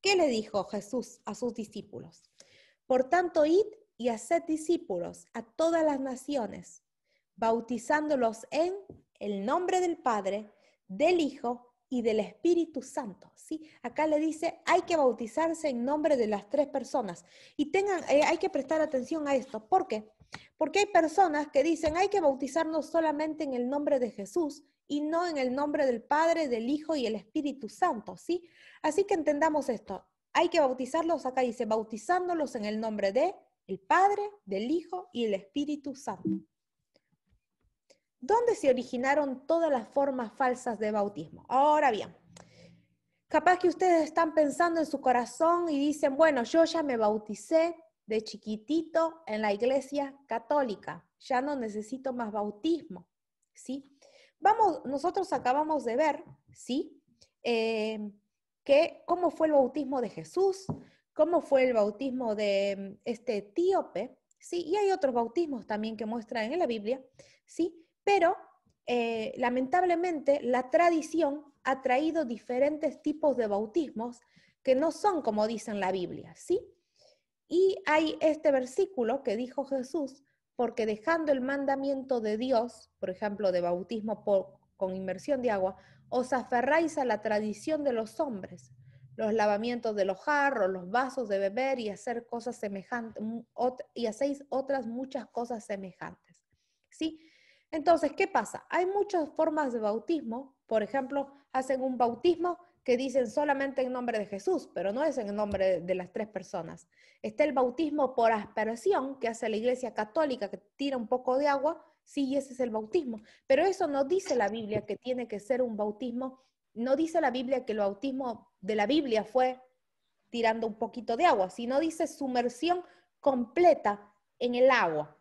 ¿Qué le dijo Jesús a sus discípulos? Por tanto, id y haced discípulos a todas las naciones, bautizándolos en el nombre del Padre, del Hijo y del Espíritu Santo. ¿sí? Acá le dice, hay que bautizarse en nombre de las tres personas. Y tengan, eh, hay que prestar atención a esto. ¿Por qué? Porque hay personas que dicen, hay que bautizarnos solamente en el nombre de Jesús y no en el nombre del Padre, del Hijo y el Espíritu Santo. ¿sí? Así que entendamos esto. Hay que bautizarlos, acá dice, bautizándolos en el nombre de el Padre, del Hijo y el Espíritu Santo dónde se originaron todas las formas falsas de bautismo. Ahora bien, capaz que ustedes están pensando en su corazón y dicen, bueno, yo ya me bauticé de chiquitito en la iglesia católica, ya no necesito más bautismo, ¿sí? Vamos, nosotros acabamos de ver, ¿sí? Eh, que cómo fue el bautismo de Jesús, cómo fue el bautismo de mm, este etíope, ¿sí? Y hay otros bautismos también que muestran en la Biblia, ¿sí? Pero eh, lamentablemente la tradición ha traído diferentes tipos de bautismos que no son como dicen la Biblia, ¿sí? Y hay este versículo que dijo Jesús, porque dejando el mandamiento de Dios, por ejemplo, de bautismo con inmersión de agua, os aferráis a la tradición de los hombres, los lavamientos de los jarros, los vasos de beber y hacer cosas semejantes, mm, y hacéis otras muchas cosas semejantes. ¿Sí? Entonces, ¿qué pasa? Hay muchas formas de bautismo. Por ejemplo, hacen un bautismo que dicen solamente en nombre de Jesús, pero no es en nombre de las tres personas. Está el bautismo por aspersión que hace la Iglesia Católica, que tira un poco de agua, sí, ese es el bautismo. Pero eso no dice la Biblia que tiene que ser un bautismo, no dice la Biblia que el bautismo de la Biblia fue tirando un poquito de agua, sino dice sumersión completa en el agua.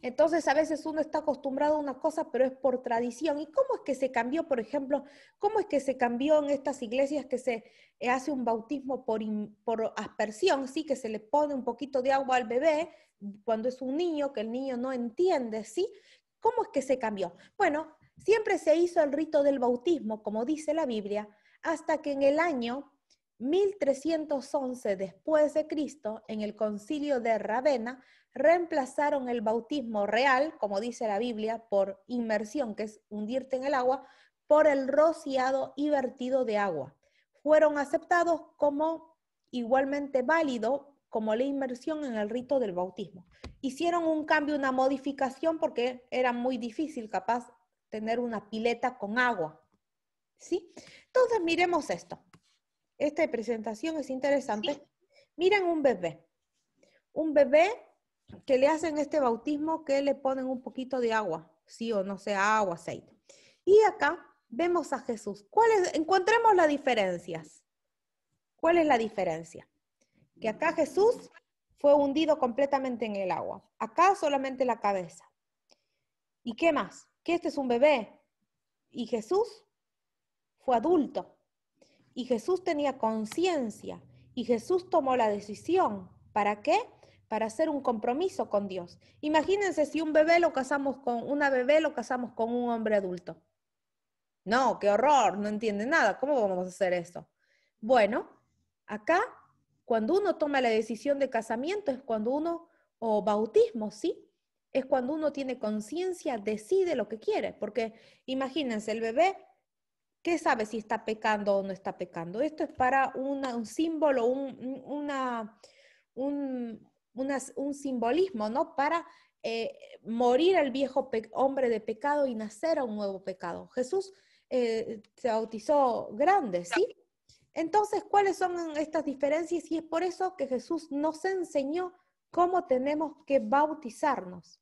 Entonces a veces uno está acostumbrado a una cosa, pero es por tradición. ¿Y cómo es que se cambió, por ejemplo, cómo es que se cambió en estas iglesias que se eh, hace un bautismo por, aspersión, sí, que se le pone un poquito de agua al bebé cuando es un niño, que el niño no entiende, sí? ¿Cómo es que se cambió? Bueno, siempre se hizo el rito del bautismo, como dice la Biblia, hasta que en el año 1311 después de Cristo, en el concilio de Ravenna, reemplazaron el bautismo real, como dice la Biblia, por inmersión, que es hundirte en el agua, por el rociado y vertido de agua. Fueron aceptados como igualmente válido como la inmersión en el rito del bautismo. Hicieron un cambio, una modificación, porque era muy difícil capaz tener una pileta con agua. ¿Sí? Entonces miremos esto. Esta presentación es interesante. Miren un bebé. Un bebé que le hacen este bautismo que le ponen un poquito de agua, sí o no sea agua, aceite. Y acá vemos a Jesús. ¿Cuál Encontremos las diferencias. ¿Cuál es la diferencia? Que acá Jesús fue hundido completamente en el agua. Acá solamente la cabeza. ¿Y qué más? Que este es un bebé. Y Jesús fue adulto. Y Jesús tenía conciencia. Y Jesús tomó la decisión. ¿Para qué? para hacer un compromiso con Dios. Imagínense si un bebé lo casamos con una bebé lo casamos con un hombre adulto. No, qué horror, no entiende nada, ¿cómo vamos a hacer eso? Bueno, acá cuando uno toma la decisión de casamiento es cuando uno o bautismo, ¿sí? Es cuando uno tiene conciencia, decide lo que quiere, porque imagínense el bebé ¿Qué sabe si está pecando o no está pecando? Esto es para un símbolo, una, un, un simbolismo, ¿no? Para eh, morir al viejo hombre de pecado y nacer a un nuevo pecado. Jesús eh, se bautizó grande, ¿sí? Entonces, ¿cuáles son estas diferencias? Y es por eso que Jesús nos enseñó cómo tenemos que bautizarnos.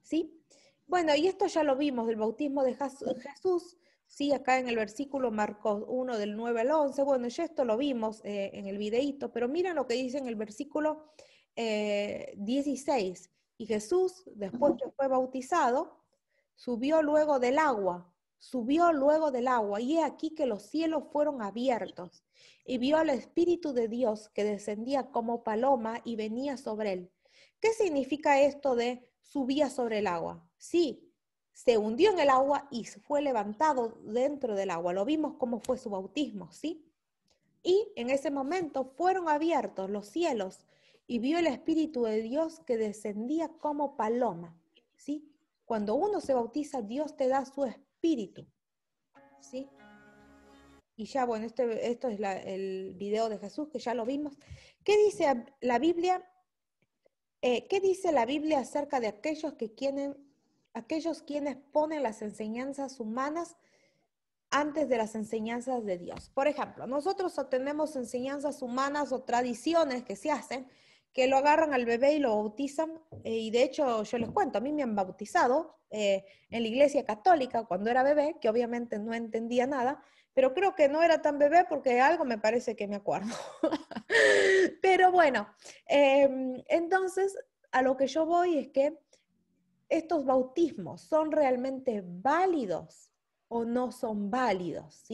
¿Sí? Bueno, y esto ya lo vimos, del bautismo de Jesús Sí, acá en el versículo Marcos 1 del 9 al 11, bueno, ya esto lo vimos eh, en el videíto, pero mira lo que dice en el versículo 16. Eh, y Jesús, después que fue bautizado, subió luego del agua, subió luego del agua, y he aquí que los cielos fueron abiertos, y vio al Espíritu de Dios que descendía como paloma y venía sobre él. ¿Qué significa esto de subía sobre el agua? Sí, se hundió en el agua y fue levantado dentro del agua. Lo vimos cómo fue su bautismo, ¿sí? Y en ese momento fueron abiertos los cielos y vio el Espíritu de Dios que descendía como paloma, ¿sí? Cuando uno se bautiza, Dios te da su Espíritu, ¿sí? y ya, bueno, esto, esto es el video de Jesús que ya lo vimos. ¿Qué dice la Biblia? Eh, ¿Qué dice la Biblia acerca de aquellos que quieren aquellos quienes ponen las enseñanzas humanas antes de las enseñanzas de Dios. Por ejemplo, nosotros tenemos enseñanzas humanas o tradiciones que se hacen, que lo agarran al bebé y lo bautizan, eh, y de hecho yo les cuento, a mí me han bautizado eh, en la iglesia católica cuando era bebé, que obviamente no entendía nada, pero creo que no era tan bebé porque algo me parece que me acuerdo. pero bueno, em, entonces a lo que yo voy es que estos bautismos son realmente válidos o no son válidos,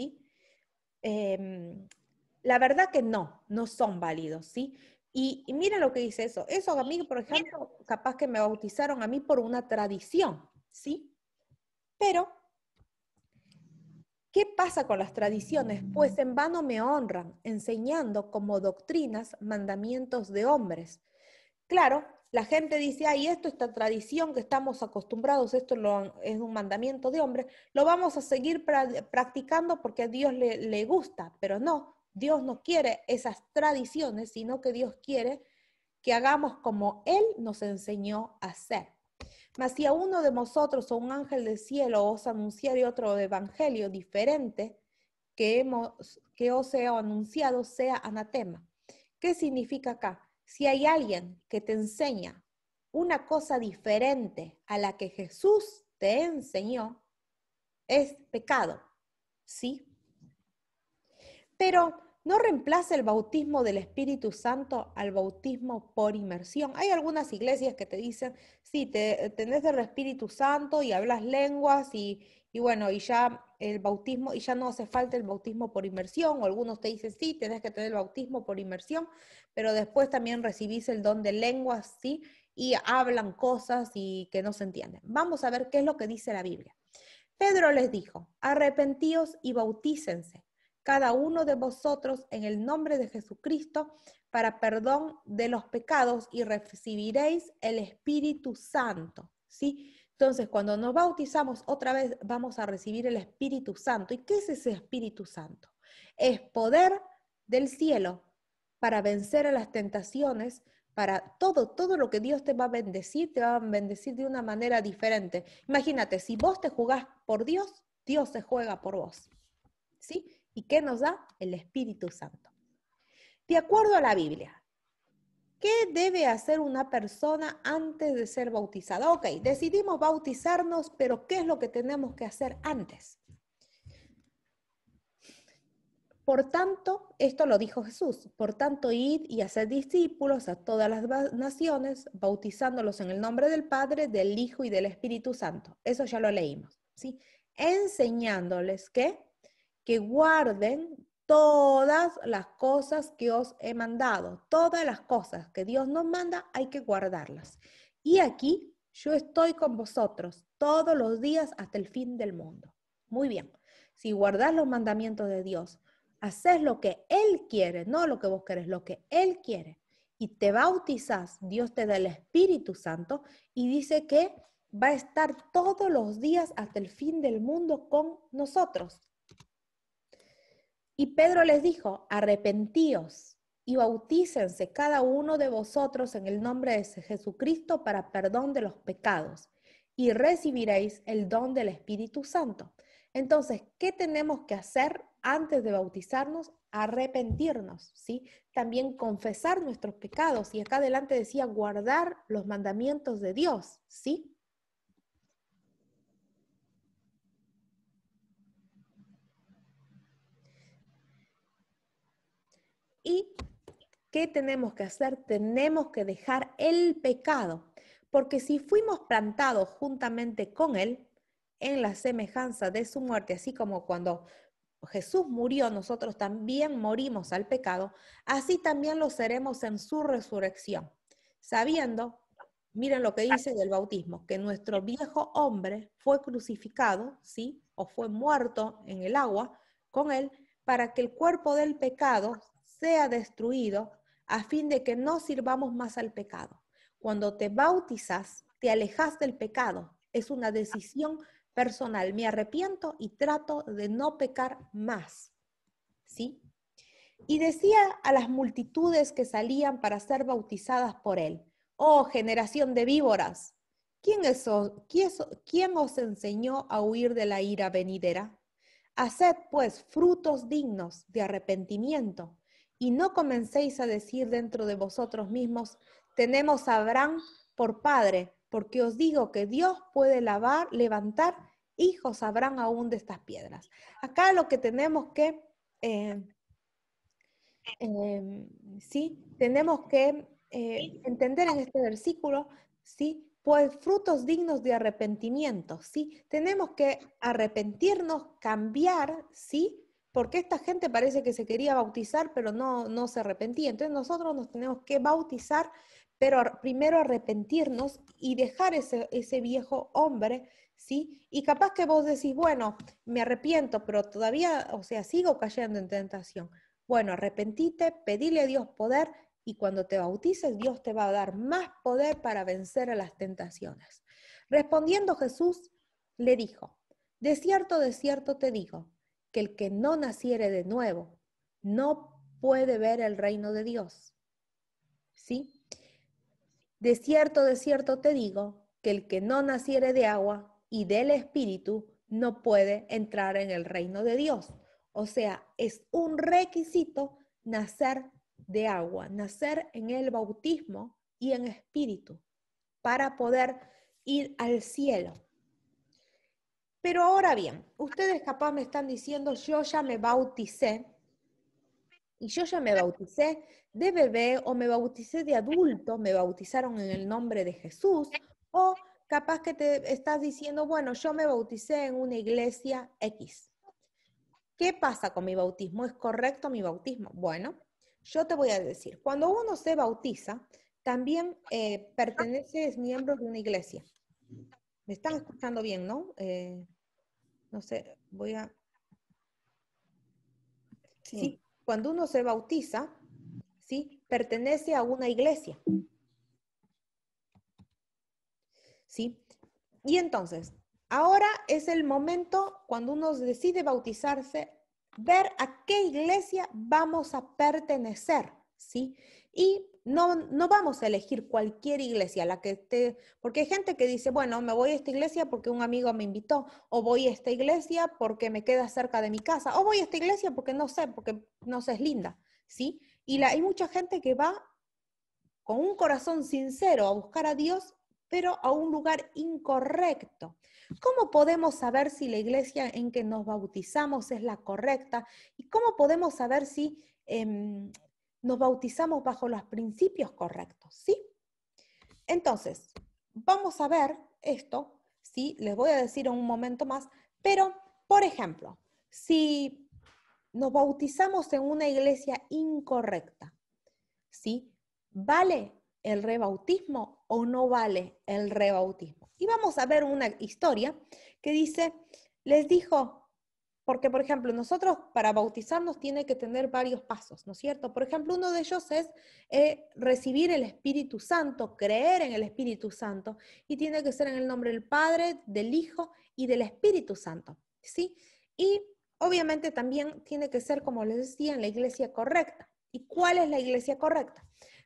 em, la verdad que no, no son válidos, ¿sí? Y, mira lo que dice eso. Eso a mí, por ejemplo, capaz que me bautizaron a mí por una tradición, ¿sí? Pero, ¿qué pasa con las tradiciones? Pues en vano me honran, enseñando como doctrinas mandamientos de hombres. Claro, la gente dice, ay, esto, esta tradición que estamos acostumbrados, esto es un mandamiento de hombre, lo vamos a seguir practicando porque a Dios le, gusta, pero no, Dios no quiere esas tradiciones, sino que Dios quiere que hagamos como Él nos enseñó a hacer. Mas si a uno de vosotros o un ángel del cielo os anunciare otro evangelio diferente que, hemos, que os sea anunciado, sea anatema. ¿Qué significa acá? Si hay alguien que te enseña una cosa diferente a la que Jesús te enseñó, es pecado, ¿sí? Pero ¿No reemplaza el bautismo del Espíritu Santo al bautismo por inmersión? Hay algunas iglesias que te dicen, sí, te, eh, tenés el Espíritu Santo y hablas lenguas y, y bueno, y ya el bautismo, y ya no hace falta el bautismo por inmersión, o algunos te dicen, sí, tenés que tener el bautismo por inmersión, pero después también recibís el don de lenguas, sí, y hablan cosas y que no se entienden. Vamos a ver qué es lo que dice la Biblia. Pedro les dijo, arrepentíos y bautícense cada uno de vosotros en el nombre de Jesucristo para perdón de los pecados y recibiréis el Espíritu Santo, ¿sí? Entonces, cuando nos bautizamos otra vez vamos a recibir el Espíritu Santo. ¿Y qué es ese Espíritu Santo? Es poder del cielo para vencer a las tentaciones, para todo, todo lo que Dios te va a bendecir, te va a bendecir de una manera diferente. Imagínate, si vos te jugás por Dios, Dios se juega por vos. ¿Sí? ¿Y qué nos da? El Espíritu Santo. De acuerdo a la Biblia, ¿qué debe hacer una persona antes de ser bautizada? Ok, decidimos bautizarnos, pero ¿qué es lo que tenemos que hacer antes? Por tanto, esto lo dijo Jesús, por tanto, id y hacer discípulos a todas las naciones, bautizándolos en el nombre del Padre, del Hijo y del Espíritu Santo. Eso ya lo leímos, ¿sí? Enseñándoles que que guarden todas las cosas que os he mandado. Todas las cosas que Dios nos manda hay que guardarlas. Y aquí yo estoy con vosotros todos los días hasta el fin del mundo. Muy bien, si guardás los mandamientos de Dios, haces lo que Él quiere, no lo que vos querés, lo que Él quiere, y te bautizás, Dios te da el Espíritu Santo y dice que va a estar todos los días hasta el fin del mundo con nosotros. Y Pedro les dijo, arrepentíos y bautícense cada uno de vosotros en el nombre de Jesucristo para perdón de los pecados y recibiréis el don del Espíritu Santo. Entonces, ¿qué tenemos que hacer antes de bautizarnos? Arrepentirnos, ¿sí? También confesar nuestros pecados. Y acá adelante decía guardar los mandamientos de Dios, ¿sí? ¿Y qué tenemos que hacer? Tenemos que dejar el pecado, porque si fuimos plantados juntamente con Él en la semejanza de su muerte, así como cuando Jesús murió, nosotros también morimos al pecado, así también lo seremos en su resurrección, sabiendo, miren lo que dice del bautismo, que nuestro viejo hombre fue crucificado, ¿sí? O fue muerto en el agua con él, para que el cuerpo del pecado sea destruido a fin de que no sirvamos más al pecado. Cuando te bautizas, te alejas del pecado. Es una decisión personal. Me arrepiento y trato de no pecar más. ¿Sí? Y decía a las multitudes que salían para ser bautizadas por él, oh generación de víboras, ¿quién, quién os enseñó a huir de la ira venidera? Haced pues frutos dignos de arrepentimiento y no comencéis a decir dentro de vosotros mismos, tenemos a Abraham por padre, porque os digo que Dios puede lavar, levantar hijos a Abraham aún de estas piedras. Acá lo que tenemos que, eh, em, sí, tenemos que eh, entender en este versículo, sí, pues frutos dignos de arrepentimiento, sí, tenemos que arrepentirnos, cambiar, sí, porque esta gente parece que se quería bautizar, pero no, no se arrepentía. Entonces nosotros nos tenemos que bautizar, pero primero arrepentirnos y dejar ese, ese viejo hombre, ¿sí? Y capaz que vos decís, bueno, me arrepiento, pero todavía, o sea, sigo cayendo en tentación. Bueno, arrepentite, pedile a Dios poder y cuando te bautices, Dios te va a dar más poder para vencer a las tentaciones. Respondiendo Jesús, le dijo, de cierto, de cierto te digo, que el que no naciere de nuevo no puede ver el reino de Dios. ¿Sí? De cierto, de cierto te digo que el que no naciere de agua y del espíritu no puede entrar en el reino de Dios. O sea, es un requisito nacer de agua, nacer en el bautismo y en espíritu para poder ir al cielo. Pero ahora bien, ustedes capaz me están diciendo, yo ya me bauticé, y yo ya me bauticé de bebé o me bauticé de adulto, me bautizaron en el nombre de Jesús, o capaz que te estás diciendo, bueno, yo me bauticé en una iglesia X. ¿Qué pasa con mi bautismo? ¿Es correcto mi bautismo? Bueno, yo te voy a decir, cuando uno se bautiza, también eh, pertenece, es miembro de una iglesia. Me están escuchando bien, ¿no? Eh, no sé, voy a... sí. cuando uno se bautiza, ¿sí? Pertenece a una iglesia. ¿Sí? Y entonces, ahora es el momento cuando uno decide bautizarse, ver a qué iglesia vamos a pertenecer, ¿sí? Y no, no vamos a elegir cualquier iglesia, la que esté, porque hay gente que dice, bueno, me voy a esta iglesia porque un amigo me invitó, o voy a esta iglesia porque me queda cerca de mi casa, o voy a esta iglesia porque no sé, porque no sé, es linda, ¿sí? Y la, hay mucha gente que va con un corazón sincero a buscar a Dios, pero a un lugar incorrecto. ¿Cómo podemos saber si la iglesia en que nos bautizamos es la correcta? ¿Y cómo podemos saber si em, nos bautizamos bajo los principios correctos, ¿sí? Entonces, vamos a ver esto, ¿sí? Les voy a decir en un momento más, pero, por ejemplo, si nos bautizamos en una iglesia incorrecta, ¿sí? ¿Vale el rebautismo o no vale el rebautismo? Y vamos a ver una historia que dice, les dijo porque, por ejemplo, nosotros para bautizarnos tiene que tener varios pasos, ¿no es cierto? Por ejemplo, uno de ellos es eh, recibir el Espíritu Santo, creer en el Espíritu Santo, y tiene que ser en el nombre del Padre, del Hijo y del Espíritu Santo, ¿sí? Y obviamente también tiene que ser, como les decía, en la iglesia correcta. ¿Y cuál es la iglesia correcta?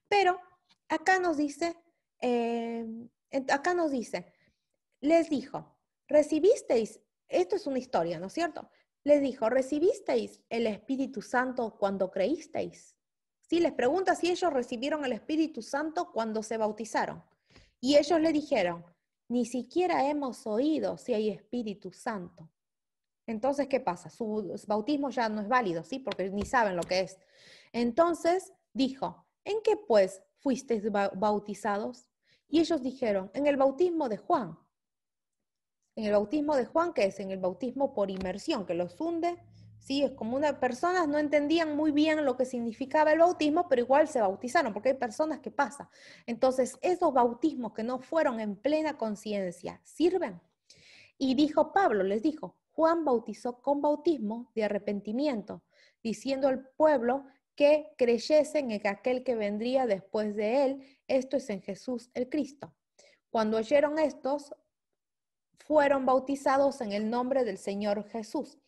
Pero acá nos dice, eh, acá nos dice, les dijo, recibisteis esto es una historia, ¿no es cierto? les dijo, ¿recibisteis el Espíritu Santo cuando creísteis? Si les pregunta si ellos recibieron el Espíritu Santo cuando se bautizaron. Y ellos le dijeron, ni siquiera hemos oído si hay Espíritu Santo. Entonces, ¿qué pasa? Su bautismo ya no es válido, ¿sí? Porque ni saben lo que es. Entonces dijo, ¿en qué pues fuisteis bautizados? Y ellos dijeron, en el bautismo de Juan en el bautismo de Juan, que es en el bautismo por inmersión, que los hunde, sí, es como unas personas no entendían muy bien lo que significaba el bautismo, pero igual se bautizaron, porque hay personas que pasan. Entonces, esos bautismos que no fueron en plena conciencia, ¿sirven? Y dijo Pablo, les dijo, Juan bautizó con bautismo de arrepentimiento, diciendo al pueblo que creyesen en aquel que vendría después de él, esto es en Jesús el Cristo. Cuando oyeron estos, fueron bautizados en el nombre del Señor Jesús.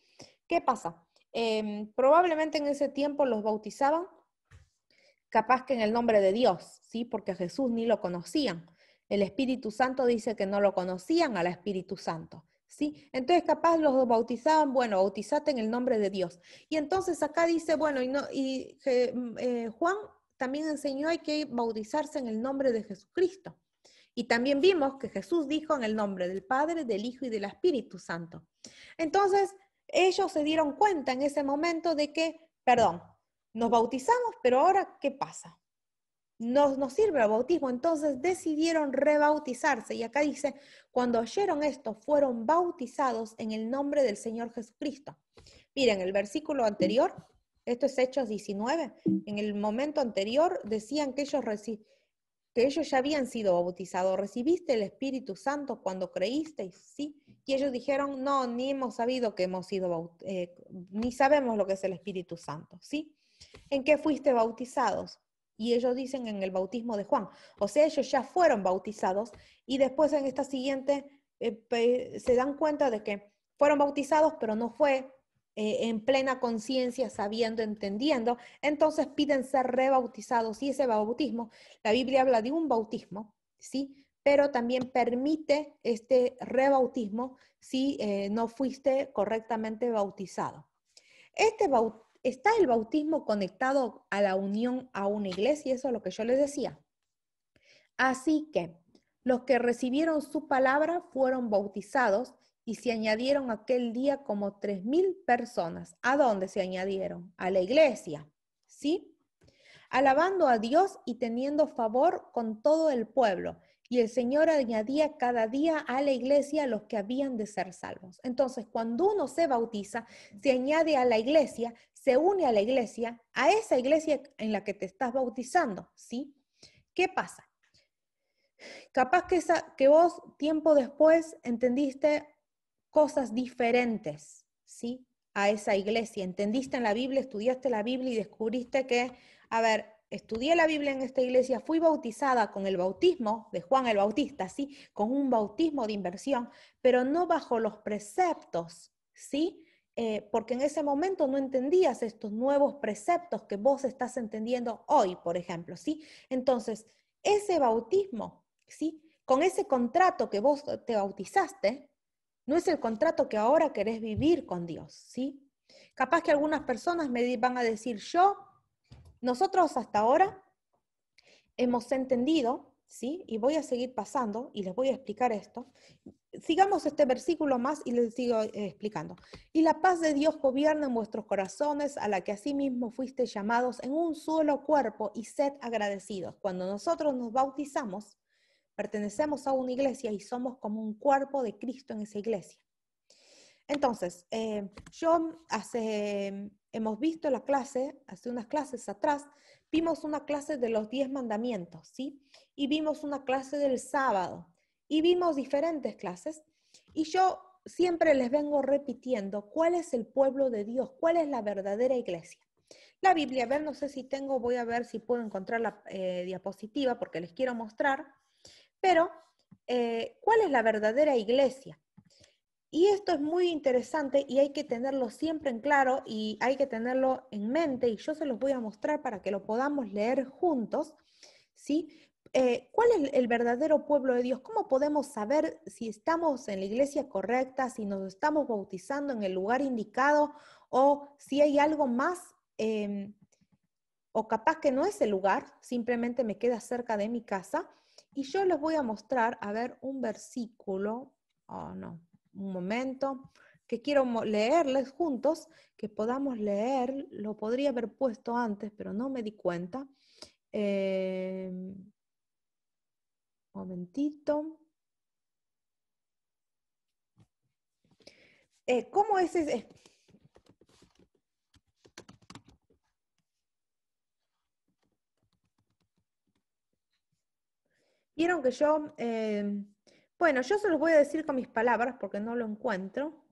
¿Qué pasa? Em, probablemente en ese tiempo los bautizaban, capaz que en el nombre de Dios, ¿sí? Porque Jesús ni lo conocían. El Espíritu Santo dice que no lo conocían al Espíritu Santo, ¿sí? Entonces capaz los bautizaban, bueno, bautizate en el nombre de Dios. Y entonces acá dice, bueno, y, eh, mm, eh, Juan también enseñó hay que bautizarse en el nombre de Jesucristo. Y también vimos que Jesús dijo en el nombre del Padre, del Hijo y del Espíritu Santo. Entonces, ellos se dieron cuenta en ese momento de que, perdón, nos bautizamos, pero ahora, ¿qué pasa? Nos, nos sirve el bautismo, entonces decidieron rebautizarse. Y acá dice, cuando oyeron esto, fueron bautizados en el nombre del Señor Jesucristo. Miren, el versículo anterior, esto es Hechos 19, en el momento anterior decían que ellos recibieron ellos ya habían sido bautizados. ¿Recibiste el Espíritu Santo cuando creísteis? Sí. Y ellos dijeron, no, ni hemos sabido que hemos sido, eh, ni sabemos lo que es el Espíritu Santo. ¿Sí? ¿En qué fuiste bautizados? Y ellos dicen en el bautismo de Juan. O sea, ellos ya fueron bautizados y después en esta siguiente eh, se dan cuenta de que fueron bautizados, pero no fue eh, en plena conciencia, sabiendo, entendiendo, entonces piden ser rebautizados y ese bautismo, la Biblia habla de un bautismo, ¿sí? Pero también permite este rebautismo si eh, no fuiste correctamente bautizado. Este está el bautismo conectado a la unión a una iglesia, eso es lo que yo les decía. Así que los que recibieron su palabra fueron bautizados y se añadieron aquel día como 3.000 personas. ¿A dónde se añadieron? A la iglesia, ¿sí? Alabando a Dios y teniendo favor con todo el pueblo. Y el Señor añadía cada día a la iglesia los que habían de ser salvos. Entonces, cuando uno se bautiza, se añade a la iglesia, se une a la iglesia, a esa iglesia en la que te estás bautizando, ¿sí? ¿Qué pasa? Capaz que, esa, que vos tiempo después entendiste, cosas diferentes, ¿sí? A esa iglesia. Entendiste en la Biblia, estudiaste la Biblia y descubriste que, a ver, estudié la Biblia en esta iglesia, fui bautizada con el bautismo de Juan el Bautista, ¿sí? Con un bautismo de inversión, pero no bajo los preceptos, ¿sí? Eh, porque en ese momento no entendías estos nuevos preceptos que vos estás entendiendo hoy, por ejemplo, ¿sí? Entonces, ese bautismo, ¿sí? Con ese contrato que vos te bautizaste, no es el contrato que ahora querés vivir con Dios, ¿sí? Capaz que algunas personas me van a decir, yo, nosotros hasta ahora hemos entendido, ¿sí? Y voy a seguir pasando y les voy a explicar esto. Sigamos este versículo más y les sigo eh, explicando. Y la paz de Dios gobierna en vuestros corazones, a la que asimismo fuiste llamados en un solo cuerpo y sed agradecidos. Cuando nosotros nos bautizamos, Pertenecemos a una iglesia y somos como un cuerpo de Cristo en esa iglesia. Entonces, eh, yo hace, hemos visto la clase, hace unas clases atrás, vimos una clase de los diez mandamientos, ¿sí? Y vimos una clase del sábado, y vimos diferentes clases, y yo siempre les vengo repitiendo cuál es el pueblo de Dios, cuál es la verdadera iglesia. La Biblia, a ver, no sé si tengo, voy a ver si puedo encontrar la eh, diapositiva porque les quiero mostrar. Pero, eh, ¿cuál es la verdadera iglesia? Y esto es muy interesante y hay que tenerlo siempre en claro y hay que tenerlo en mente y yo se los voy a mostrar para que lo podamos leer juntos, ¿sí? Eh, ¿Cuál es el verdadero pueblo de Dios? ¿Cómo podemos saber si estamos en la iglesia correcta, si nos estamos bautizando en el lugar indicado o si hay algo más em, o capaz que no es el lugar, simplemente me queda cerca de mi casa? Y yo les voy a mostrar, a ver, un versículo, oh no, un momento, que quiero leerles juntos, que podamos leer, lo podría haber puesto antes, pero no me di cuenta. Eh, momentito. Eh, ¿Cómo es ese? Vieron que yo, eh, bueno, yo se los voy a decir con mis palabras porque no lo encuentro,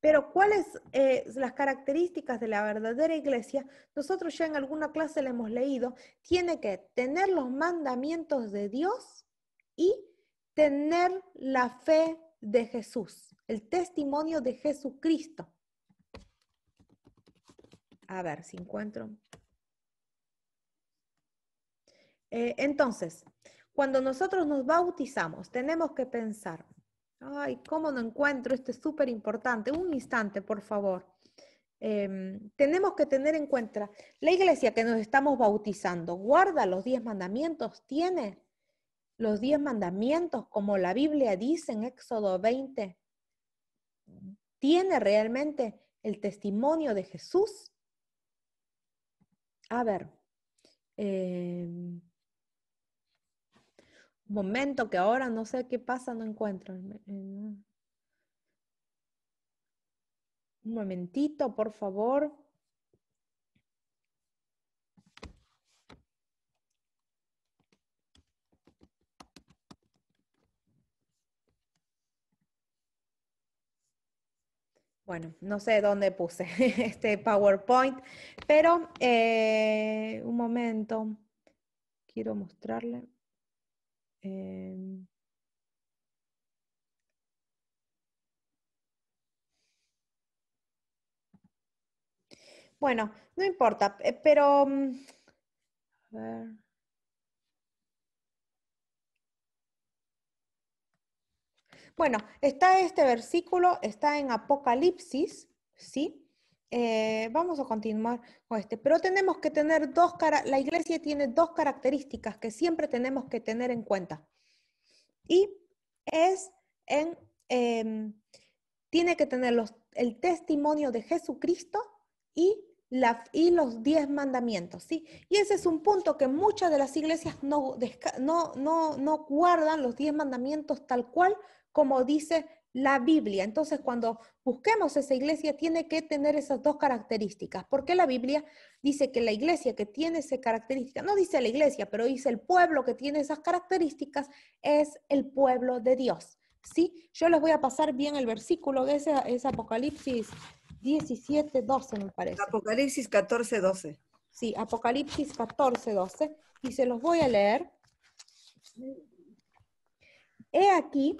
pero cuáles son eh, las características de la verdadera iglesia, nosotros ya en alguna clase la hemos leído, tiene que tener los mandamientos de Dios y tener la fe de Jesús, el testimonio de Jesucristo. A ver si encuentro. Eh, entonces, cuando nosotros nos bautizamos, tenemos que pensar, ay, ¿cómo no encuentro? Esto es súper importante. Un instante, por favor. Em, tenemos que tener en cuenta, la iglesia que nos estamos bautizando, ¿guarda los diez mandamientos? ¿Tiene los diez mandamientos como la Biblia dice en Éxodo 20? ¿Tiene realmente el testimonio de Jesús? A ver, em, momento que ahora no sé qué pasa, no encuentro. Un momentito, por favor. bueno, no sé dónde puse este PowerPoint, pero eh, un momento, quiero mostrarle. Em, bueno, no importa, eh, pero... Mm, bueno, está este versículo, está en Apocalipsis, ¿sí? Eh, vamos a continuar con este, pero tenemos que tener dos, la iglesia tiene dos características que siempre tenemos que tener en cuenta. Y es en, em, tiene que tener el testimonio de Jesucristo y, y los diez mandamientos, ¿sí? Y ese es un punto que muchas de las iglesias no, no, no, no guardan los diez mandamientos tal cual como dice la Biblia. Entonces, cuando busquemos esa iglesia, tiene que tener esas dos características, porque la Biblia dice que la iglesia que tiene esa característica, no dice la iglesia, pero dice el pueblo que tiene esas características, es el pueblo de Dios. ¿Sí? Yo les voy a pasar bien el versículo, de es, es Apocalipsis 17, 12, me parece. Apocalipsis 14, 12. Sí, Apocalipsis 14, 12. Y se los voy a leer. He aquí,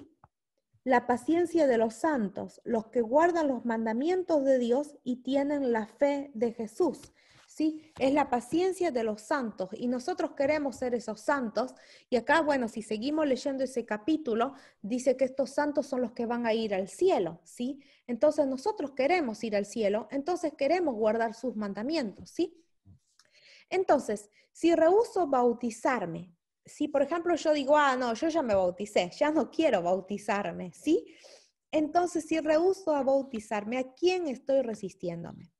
la paciencia de los santos, los que guardan los mandamientos de Dios y tienen la fe de Jesús. ¿Sí? Es la paciencia de los santos y nosotros queremos ser esos santos. Y acá, bueno, si seguimos leyendo ese capítulo, dice que estos santos son los que van a ir al cielo, ¿sí? Entonces nosotros queremos ir al cielo, entonces queremos guardar sus mandamientos, ¿sí? Entonces, si rehuso bautizarme si por ejemplo yo digo, ah, no, yo ya me bauticé, ya no quiero bautizarme, ¿sí? Entonces, si rehuso a bautizarme, ¿a quién estoy resistiéndome?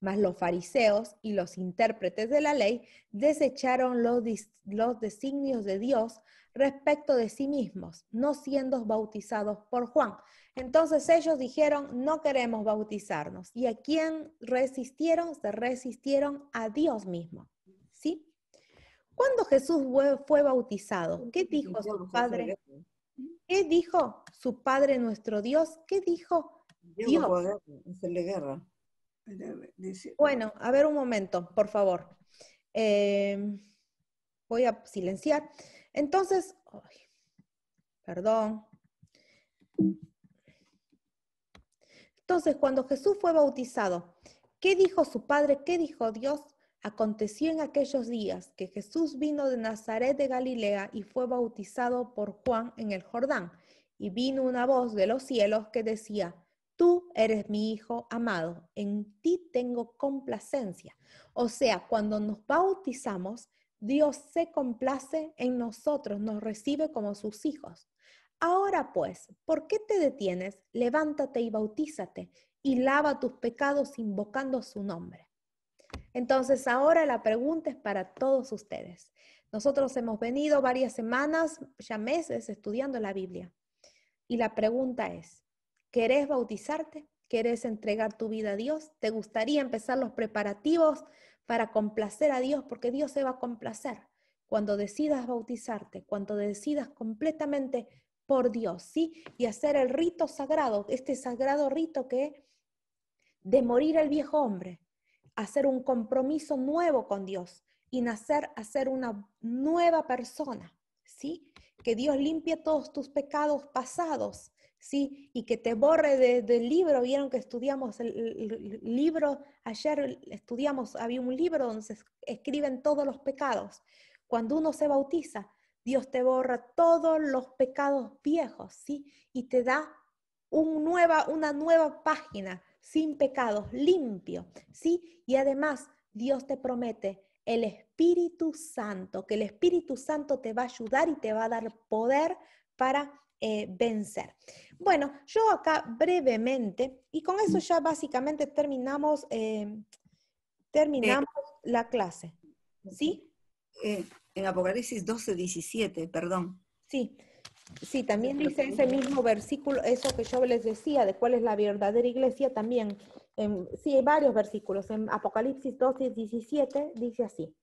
Mas los fariseos y los intérpretes de la ley desecharon los, los designios de Dios respecto de sí mismos, no siendo bautizados por Juan. Entonces ellos dijeron, no queremos bautizarnos. ¿Y a quién resistieron? Se resistieron a Dios mismo. ¿Cuándo Jesús fue bautizado? ¿Qué dijo su padre? ¿eh? ¿Qué dijo su padre nuestro Dios? ¿Qué dijo Dios? Bueno, a ver un momento, por favor. Em, voy a silenciar. Entonces, perdón. Entonces, cuando Jesús fue bautizado, ¿qué dijo su padre? ¿Qué dijo Dios? Aconteció en aquellos días que Jesús vino de Nazaret de Galilea y fue bautizado por Juan en el Jordán. Y vino una voz de los cielos que decía, tú eres mi hijo amado, en ti tengo complacencia. O sea, cuando nos bautizamos, Dios se complace en nosotros, nos recibe como sus hijos. Ahora pues, ¿por qué te detienes? Levántate y bautízate y lava tus pecados invocando su nombre. Entonces ahora la pregunta es para todos ustedes. Nosotros hemos venido varias semanas, ya meses, estudiando la Biblia. Y la pregunta es, ¿querés bautizarte? ¿Querés entregar tu vida a Dios? ¿Te gustaría empezar los preparativos para complacer a Dios? Porque Dios se va a complacer cuando decidas bautizarte, cuando decidas completamente por Dios, ¿sí? Y hacer el rito sagrado, este sagrado rito que de morir al viejo hombre hacer un compromiso nuevo con Dios y nacer a ser una nueva persona, ¿sí? Que Dios limpie todos tus pecados pasados, ¿sí? Y que te borre del libro. Vieron que estudiamos el, libro, ayer estudiamos, había un libro donde se escriben todos los pecados. Cuando uno se bautiza, Dios te borra todos los pecados viejos, ¿sí? Y te da un nueva, una nueva página sin pecados, limpio, ¿sí? Y además Dios te promete el Espíritu Santo, que el Espíritu Santo te va a ayudar y te va a dar poder para eh, vencer. Bueno, yo acá brevemente, y con eso ya básicamente terminamos, eh, terminamos eh. la clase, ¿sí? en Apocalipsis 12, 17, perdón. Sí, Sí, también dice ese mismo versículo, eso que yo les decía, de cuál es la verdadera iglesia, también, em, sí, hay varios versículos, en Apocalipsis 12, 17 dice así,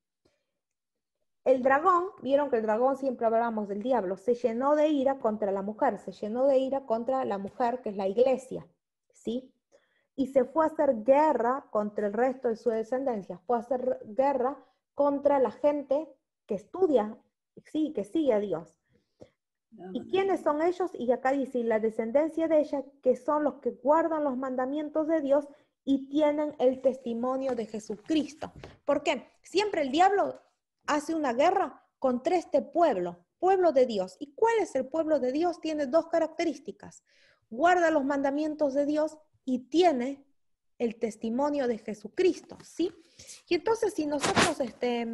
el dragón, vieron que el dragón siempre hablábamos del diablo, se llenó de ira contra la mujer, se llenó de ira contra la mujer que es la iglesia, ¿sí? Y se fue a hacer guerra contra el resto de su descendencia, fue a hacer guerra contra la gente que estudia, sí, que sigue a Dios ¿Y quiénes son ellos? Y acá dice, y la descendencia de ella, que son los que guardan los mandamientos de Dios y tienen el testimonio de Jesucristo. ¿Por qué? Siempre el diablo hace una guerra contra este pueblo, pueblo de Dios. ¿Y cuál es el pueblo de Dios? Tiene dos características. Guarda los mandamientos de Dios y tiene el testimonio de Jesucristo, ¿sí? Y entonces si nosotros este,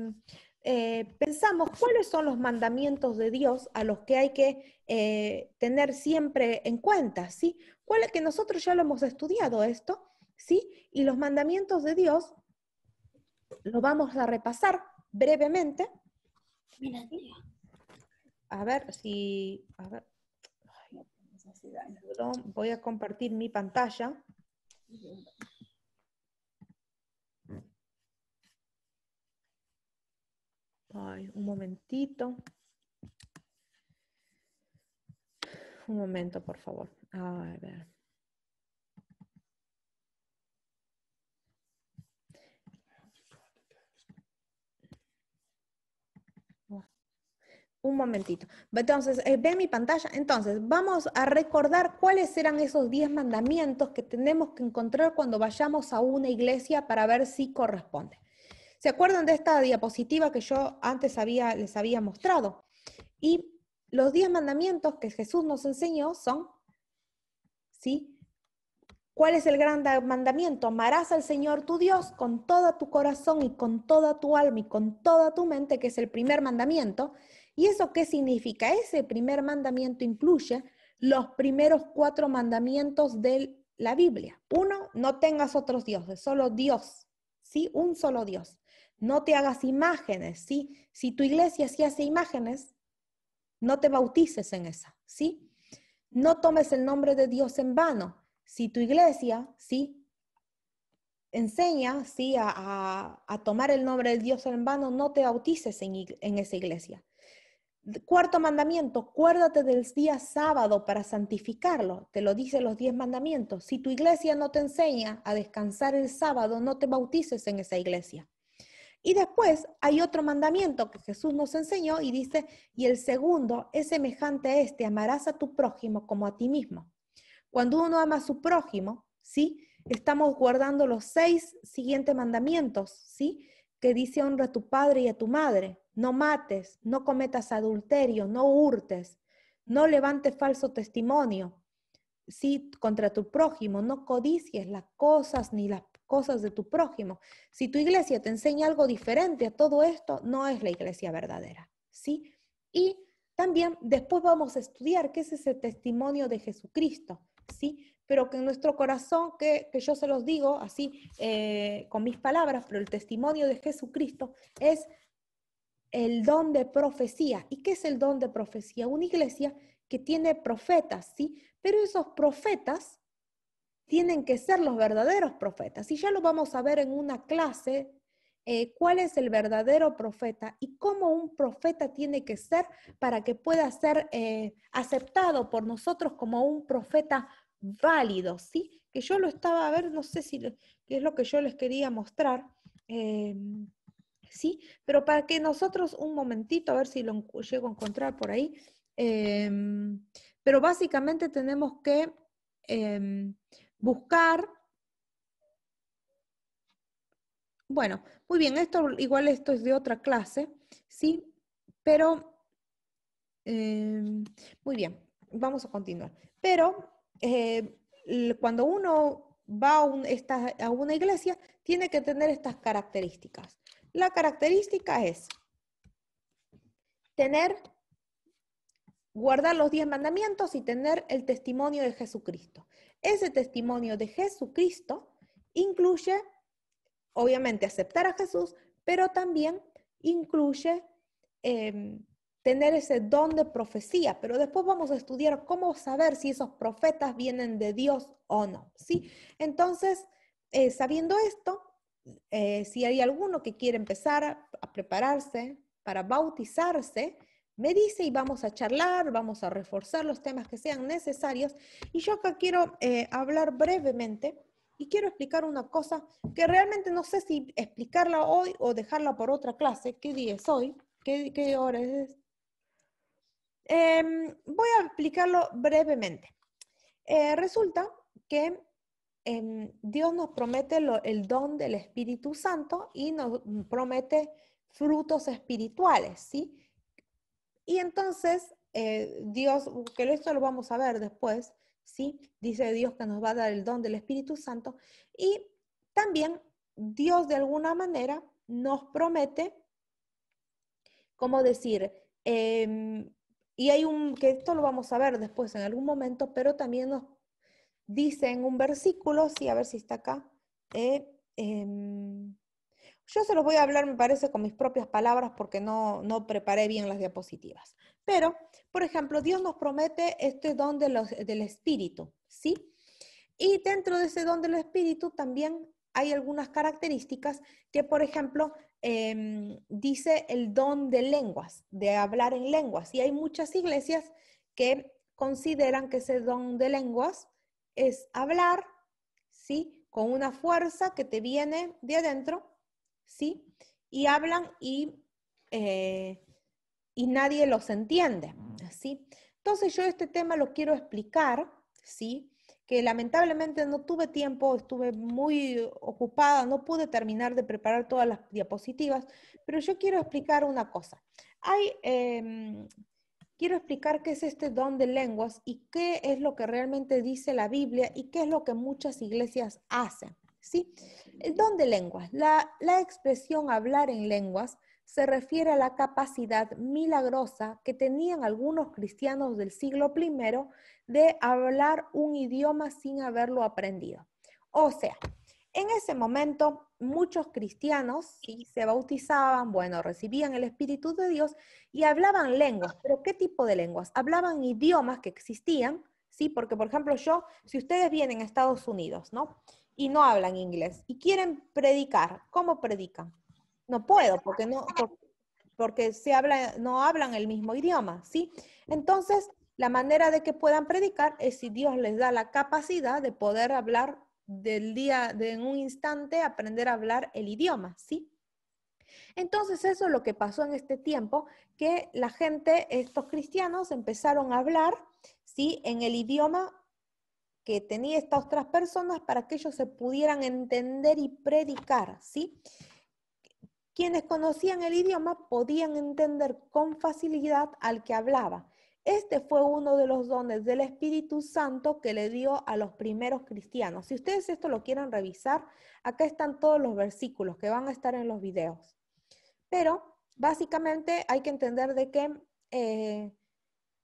eh, pensamos cuáles son los mandamientos de Dios a los que hay que eh, tener siempre en cuenta, ¿sí? que nosotros ya lo hemos estudiado esto, ¿sí? Y los mandamientos de Dios los vamos a repasar brevemente. A ver si... voy a compartir mi pantalla. un momentito. Un momento, por favor. A ver. Un momentito. Entonces, eh, ve mi pantalla. Entonces, vamos a recordar cuáles eran esos 10 mandamientos que tenemos que encontrar cuando vayamos a una iglesia para ver si corresponde. ¿Se acuerdan de esta diapositiva que yo antes les había mostrado? Y los diez mandamientos que Jesús nos enseñó son, ¿sí? ¿Cuál es el gran mandamiento? Amarás al Señor tu Dios con todo tu corazón y con toda tu alma y con toda tu mente, que es el primer mandamiento. ¿Y eso qué significa? Ese primer mandamiento incluye los primeros cuatro mandamientos de la Biblia. Uno, no tengas otros dioses, solo Dios, ¿sí? Un solo Dios no te hagas imágenes, ¿sí? Si tu iglesia sí hace imágenes, no te bautices en esa, ¿sí? No tomes el nombre de Dios en vano. Si tu iglesia, ¿sí? Enseña, ¿sí? A, tomar el nombre de Dios en vano, no te bautices en, en esa iglesia. Cuarto mandamiento, cuérdate del día sábado para santificarlo. Te lo dicen los diez mandamientos. Si tu iglesia no te enseña a descansar el sábado, no te bautices en esa iglesia. Y después hay otro mandamiento que Jesús nos enseñó y dice, y el segundo es semejante a este, amarás a tu prójimo como a ti mismo. Cuando uno ama a su prójimo, ¿sí? Estamos guardando los seis siguientes mandamientos, ¿sí? Que dice honra a tu padre y a tu madre, no mates, no cometas adulterio, no hurtes, no levantes falso testimonio, sí, contra tu prójimo, no codicies las cosas ni las cosas de tu prójimo. Si tu iglesia te enseña algo diferente a todo esto, no es la iglesia verdadera, ¿sí? Y también después vamos a estudiar qué es ese testimonio de Jesucristo, ¿sí? Pero que en nuestro corazón, que, yo se los digo así eh, con mis palabras, pero el testimonio de Jesucristo es el don de profecía. ¿Y qué es el don de profecía? Una iglesia que tiene profetas, ¿sí? Pero esos profetas tienen que ser los verdaderos profetas. Y ya lo vamos a ver en una clase, eh, cuál es el verdadero profeta y cómo un profeta tiene que ser para que pueda ser eh, aceptado por nosotros como un profeta válido, ¿sí? Que yo lo estaba, a ver, no sé si es lo que yo les quería mostrar. Em, ¿sí? Pero para que nosotros, un momentito, a ver si lo llego a encontrar por ahí, em, pero básicamente tenemos que em, buscar. Bueno, muy bien, esto igual esto es de otra clase, ¿sí? Pero, em, muy bien, vamos a continuar. Pero eh, cuando uno va a, a una iglesia, tiene que tener estas características. La característica es tener, guardar los diez mandamientos y tener el testimonio de Jesucristo. Ese testimonio de Jesucristo incluye, obviamente, aceptar a Jesús, pero también incluye em, tener ese don de profecía, pero después vamos a estudiar cómo saber si esos profetas vienen de Dios o no, ¿sí? Entonces, eh, sabiendo esto, eh, si hay alguno que quiere empezar a prepararse para bautizarse, me dice y vamos a charlar, vamos a reforzar los temas que sean necesarios. Y yo acá quiero eh, hablar brevemente y quiero explicar una cosa que realmente no sé si explicarla hoy o dejarla por otra clase. ¿Qué día es hoy? ¿Qué, hora es? Em, voy a explicarlo brevemente. Eh, resulta que em, Dios nos promete el don del Espíritu Santo y nos promete frutos espirituales, ¿sí? Y entonces, eh, Dios, que esto lo vamos a ver después, ¿sí? Dice Dios que nos va a dar el don del Espíritu Santo. Y también Dios de alguna manera nos promete, como decir, em, y hay un, que esto lo vamos a ver después en algún momento, pero también nos dice en un versículo, sí, a ver si está acá, eh, em, yo se los voy a hablar, me parece, con mis propias palabras porque no, no preparé bien las diapositivas. Pero, por ejemplo, Dios nos promete este don de los, del espíritu, ¿sí? Y dentro de ese don del espíritu también hay algunas características que, por ejemplo, em, dice el don de lenguas, de hablar en lenguas. Y hay muchas iglesias que consideran que ese don de lenguas es hablar, ¿sí? Con una fuerza que te viene de adentro ¿sí? Y hablan y, eh, y nadie los entiende, Entonces yo este tema lo quiero explicar, ¿sí? Que lamentablemente no tuve tiempo, estuve muy ocupada, no pude terminar de preparar todas las diapositivas, pero yo quiero explicar una cosa. Em, quiero explicar qué es este don de lenguas y qué es lo que realmente dice la Biblia y qué es lo que muchas iglesias hacen. ¿sí? Eh, ¿Dónde lenguas. La, expresión hablar en lenguas se refiere a la capacidad milagrosa que tenían algunos cristianos del siglo I de hablar un idioma sin haberlo aprendido. O sea, en ese momento muchos cristianos sí, se bautizaban, bueno, recibían el Espíritu de Dios y hablaban lenguas. ¿Pero qué tipo de lenguas? Hablaban idiomas que existían, ¿sí? Porque, por ejemplo, yo, si ustedes vienen a Estados Unidos, ¿no? y no hablan inglés y quieren predicar, ¿cómo predican? No puedo porque no porque se habla, no hablan el mismo idioma, ¿sí? Entonces, la manera de que puedan predicar es si Dios les da la capacidad de poder hablar del día, de en un instante, aprender a hablar el idioma, ¿sí? Entonces eso es lo que pasó en este tiempo, que la gente, estos cristianos, empezaron a hablar, ¿sí? En el idioma que tenía estas otras personas para que ellos se pudieran entender y predicar, ¿sí? Quienes conocían el idioma podían entender con facilidad al que hablaba. Este fue uno de los dones del Espíritu Santo que le dio a los primeros cristianos. Si ustedes esto lo quieren revisar, acá están todos los versículos que van a estar en los videos. Pero básicamente hay que entender de qué... Eh,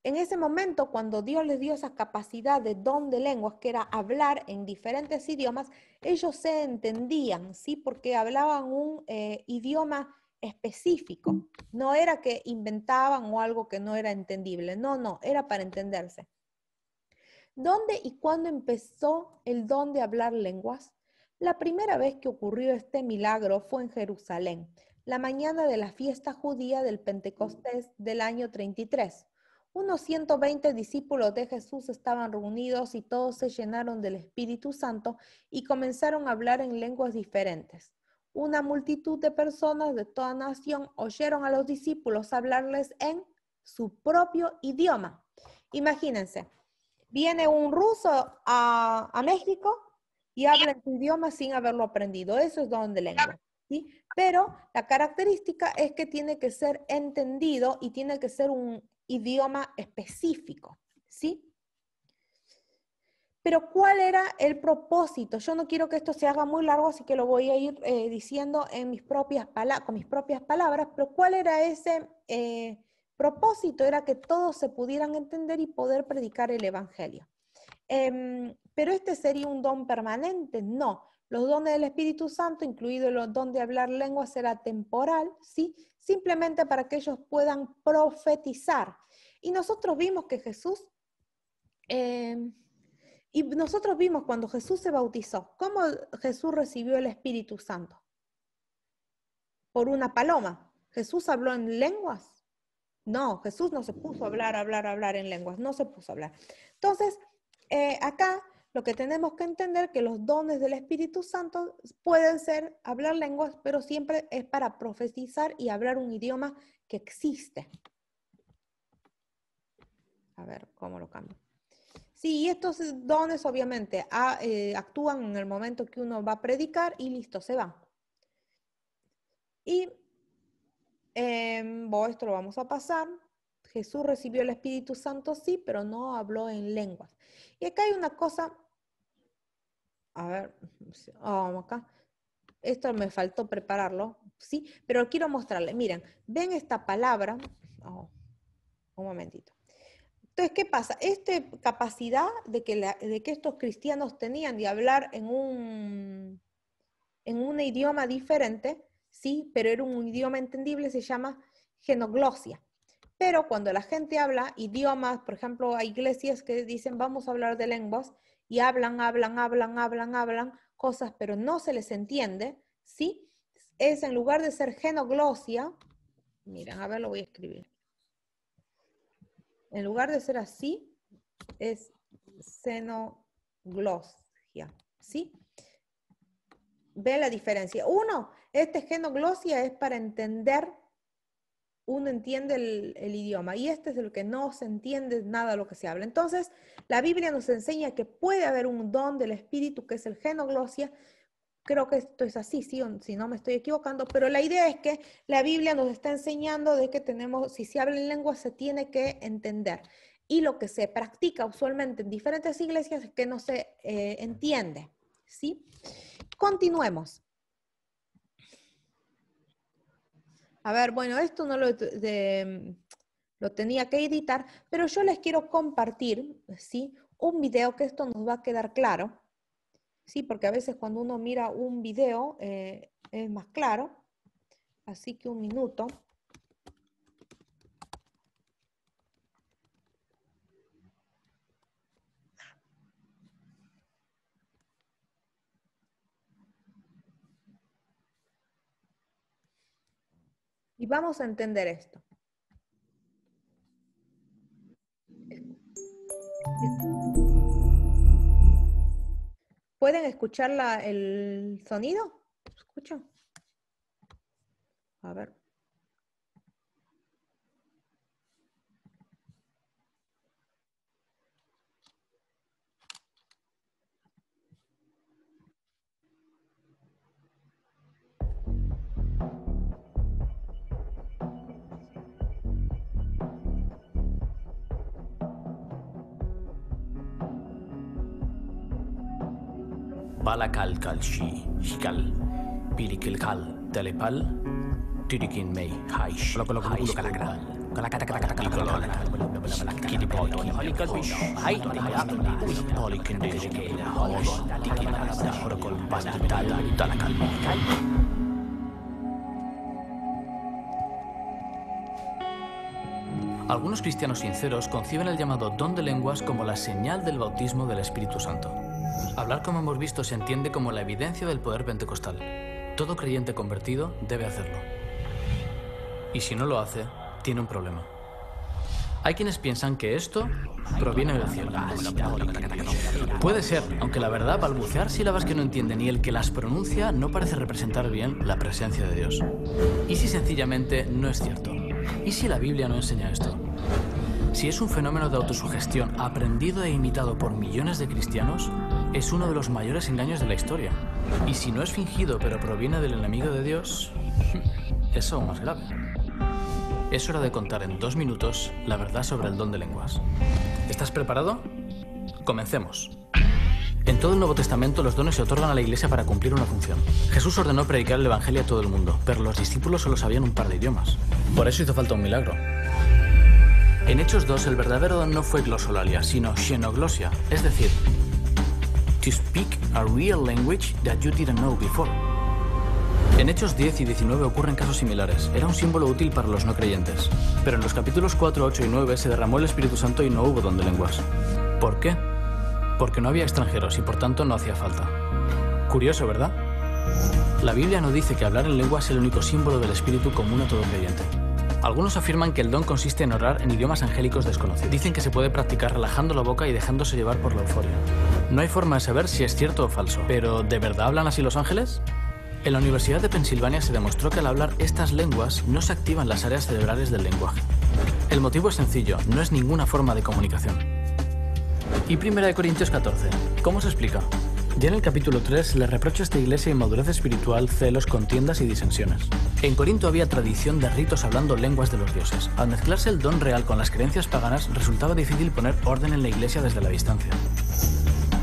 en ese momento, cuando Dios les dio esa capacidad de don de lenguas, que era hablar en diferentes idiomas, ellos se entendían, ¿sí? Porque hablaban un eh, idioma específico. No era que inventaban o algo que no era entendible. No, no, era para entenderse. ¿Dónde y cuándo empezó el don de hablar lenguas? La primera vez que ocurrió este milagro fue en Jerusalén, la mañana de la fiesta judía del Pentecostés del año 33 unos 120 discípulos de Jesús estaban reunidos y todos se llenaron del Espíritu Santo y comenzaron a hablar en lenguas diferentes. Una multitud de personas de toda nación oyeron a los discípulos hablarles en su propio idioma. Imagínense, viene un ruso a, México y habla en su idioma sin haberlo aprendido. Eso es donde de lengua. ¿sí? Pero la característica es que tiene que ser entendido y tiene que ser un idioma específico, ¿sí? Pero ¿cuál era el propósito? Yo no quiero que esto se haga muy largo, así que lo voy a ir eh, diciendo en mis propias con mis propias palabras, pero ¿cuál era ese eh, propósito? Era que todos se pudieran entender y poder predicar el Evangelio. Em, pero este sería un don permanente, no. Los dones del Espíritu Santo, incluido el don de hablar lenguas, será temporal, ¿sí? simplemente para que ellos puedan profetizar. Y nosotros vimos que Jesús, em, y nosotros vimos cuando Jesús se bautizó, cómo Jesús recibió el Espíritu Santo. Por una paloma. ¿Jesús habló en lenguas? No, Jesús no se puso a hablar, hablar, hablar en lenguas, no se puso a hablar. Entonces, eh, acá lo que tenemos que entender que los dones del Espíritu Santo pueden ser hablar lenguas, pero siempre es para profetizar y hablar un idioma que existe. A ver, ¿cómo lo cambio? Sí, estos dones obviamente ah, eh, actúan en el momento que uno va a predicar y listo, se van. Y em, esto lo vamos a pasar. Jesús recibió el Espíritu Santo, sí, pero no habló en lenguas. Y acá hay una cosa a ver, vamos acá. Esto me faltó prepararlo, ¿sí? Pero quiero mostrarle. Miren, ven esta palabra. Oh, un momentito. Entonces, ¿qué pasa? Esta capacidad de que, de que estos cristianos tenían de hablar en un, en un idioma diferente, ¿sí? Pero era un idioma entendible, se llama genoglosia. Pero cuando la gente habla idiomas, por ejemplo, hay iglesias que dicen vamos a hablar de lenguas, y hablan, hablan, hablan, hablan, hablan cosas, pero no se les entiende, ¿sí? Es en lugar de ser genoglosia, miren, a ver, lo voy a escribir. En lugar de ser así, es xenoglosia, ¿sí? Ve la diferencia. Uno, este genoglosia es para entender uno entiende el, idioma y este es el que no se entiende nada de lo que se habla. Entonces, la Biblia nos enseña que puede haber un don del Espíritu que es el genoglosia. Creo que esto es así, si no me estoy equivocando, pero la idea es que la Biblia nos está enseñando de que tenemos, si se habla en lengua, se tiene que entender. Y lo que se practica usualmente en diferentes iglesias es que no se eh, entiende. ¿sí? Continuemos. a ver, bueno, esto no lo, lo tenía que editar, pero yo les quiero compartir, ¿sí? Un video que esto nos va a quedar claro, ¿sí? Porque a veces cuando uno mira un video eh, es más claro. Así que un minuto. Y vamos a entender esto. ¿Pueden escuchar el sonido? Escucho. A ver. Algunos cristianos sinceros conciben el llamado don de lenguas como la señal del bautismo del Espíritu Santo. Hablar como hemos visto se entiende como la evidencia del poder pentecostal. Todo creyente convertido debe hacerlo. Y si no lo hace, tiene un problema. Hay quienes piensan que esto proviene del cielo. Puede ser, aunque la verdad, balbucear sílabas que no entiende ni el que las pronuncia no parece representar bien la presencia de Dios. ¿Y si sencillamente no es cierto? ¿Y si la Biblia no enseña esto? Si es un fenómeno de autosugestión aprendido e imitado por millones de cristianos, es uno de los mayores engaños de la historia. Y si no es fingido pero proviene del enemigo de Dios, es aún más grave. Es hora de contar en dos minutos la verdad sobre el don de lenguas. ¿Estás preparado? Comencemos. En todo el Nuevo Testamento los dones se otorgan a la iglesia para cumplir una función. Jesús ordenó predicar el Evangelio a todo el mundo, pero los discípulos solo sabían un par de idiomas. Por eso hizo falta un milagro. En Hechos 2 el verdadero don no fue glosolalia, sino xenoglosia, es decir, speak a real language that you didn't know before. En Hechos 10 y 19 ocurren casos similares. Era un símbolo útil para los no creyentes. Pero en los capítulos 4, 8 y 9 se derramó el Espíritu Santo y no hubo don de lenguas. ¿Por qué? Porque no había extranjeros y por tanto no hacía falta. Curioso, ¿verdad? La Biblia no dice que hablar en lengua es el único símbolo del Espíritu común a todo creyente. Algunos afirman que el don consiste en orar en idiomas angélicos desconocidos. Dicen que se puede practicar relajando la boca y dejándose llevar por la euforia. No hay forma de saber si es cierto o falso, pero ¿de verdad hablan así los ángeles? En la Universidad de Pensilvania se demostró que al hablar estas lenguas no se activan las áreas cerebrales del lenguaje. El motivo es sencillo, no es ninguna forma de comunicación. Y 1 Corintios 14, ¿cómo se explica? Ya en el capítulo 3 le reprocha a esta iglesia inmadurez espiritual, celos, contiendas y disensiones. En Corinto había tradición de ritos hablando lenguas de los dioses. Al mezclarse el don real con las creencias paganas, resultaba difícil poner orden en la iglesia desde la distancia.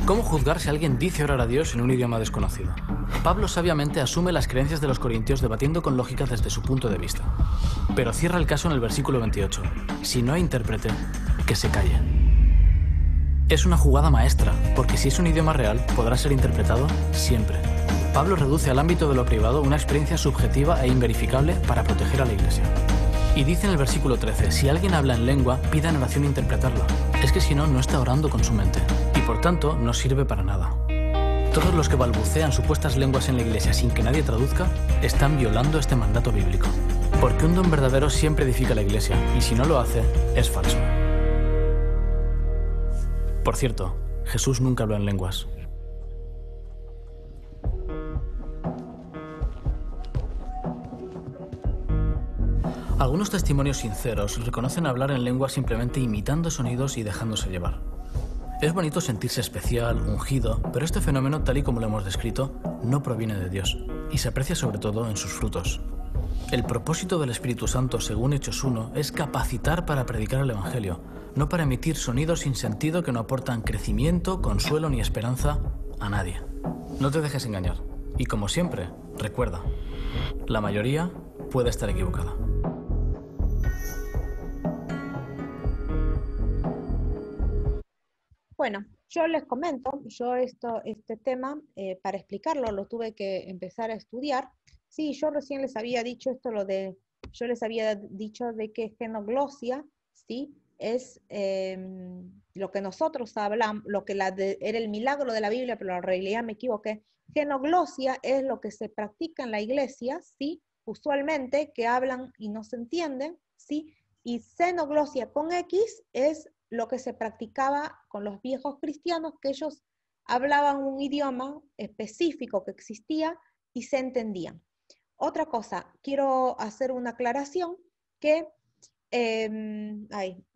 ¿Cómo juzgar si alguien dice orar a Dios en un idioma desconocido? Pablo sabiamente asume las creencias de los corintios debatiendo con lógica desde su punto de vista. Pero cierra el caso en el versículo 28. Si no interpreten, que se calle. Es una jugada maestra, porque si es un idioma real, podrá ser interpretado siempre. Pablo reduce al ámbito de lo privado una experiencia subjetiva e inverificable para proteger a la Iglesia. Y dice en el versículo 13, si alguien habla en lengua, pida en oración interpretarla. Es que si no, no está orando con su mente. Y por tanto, no sirve para nada. Todos los que balbucean supuestas lenguas en la iglesia sin que nadie traduzca, están violando este mandato bíblico. Porque un don verdadero siempre edifica la iglesia, y si no lo hace, es falso. Por cierto, Jesús nunca habló en lenguas. Algunos testimonios sinceros reconocen hablar en lenguas simplemente imitando sonidos y dejándose llevar. Es bonito sentirse especial, ungido, pero este fenómeno, tal y como lo hemos descrito, no proviene de Dios y se aprecia sobre todo en sus frutos, el propósito del Espíritu Santo, según Hechos 1, es capacitar para predicar el Evangelio, no para emitir sonidos sin sentido que no aportan crecimiento, consuelo ni esperanza a nadie. No te dejes engañar. Y como siempre, recuerda, la mayoría puede estar equivocada. Bueno, yo les comento, yo esto, este tema, eh, para explicarlo, lo tuve que empezar a estudiar Sí, yo recién les había dicho esto, lo de, yo les había dicho de que genoglosia, ¿sí? Es em, lo que nosotros hablamos, lo que la era el milagro de la Biblia, pero en realidad me equivoqué. Genoglosia es lo que se practica en la iglesia, ¿sí? Usualmente que hablan y no se entienden, ¿sí? Y xenoglosia con X es lo que se practicaba con los viejos cristianos, que ellos hablaban un idioma específico que existía y se entendían. Otra cosa, quiero hacer una aclaración que, em,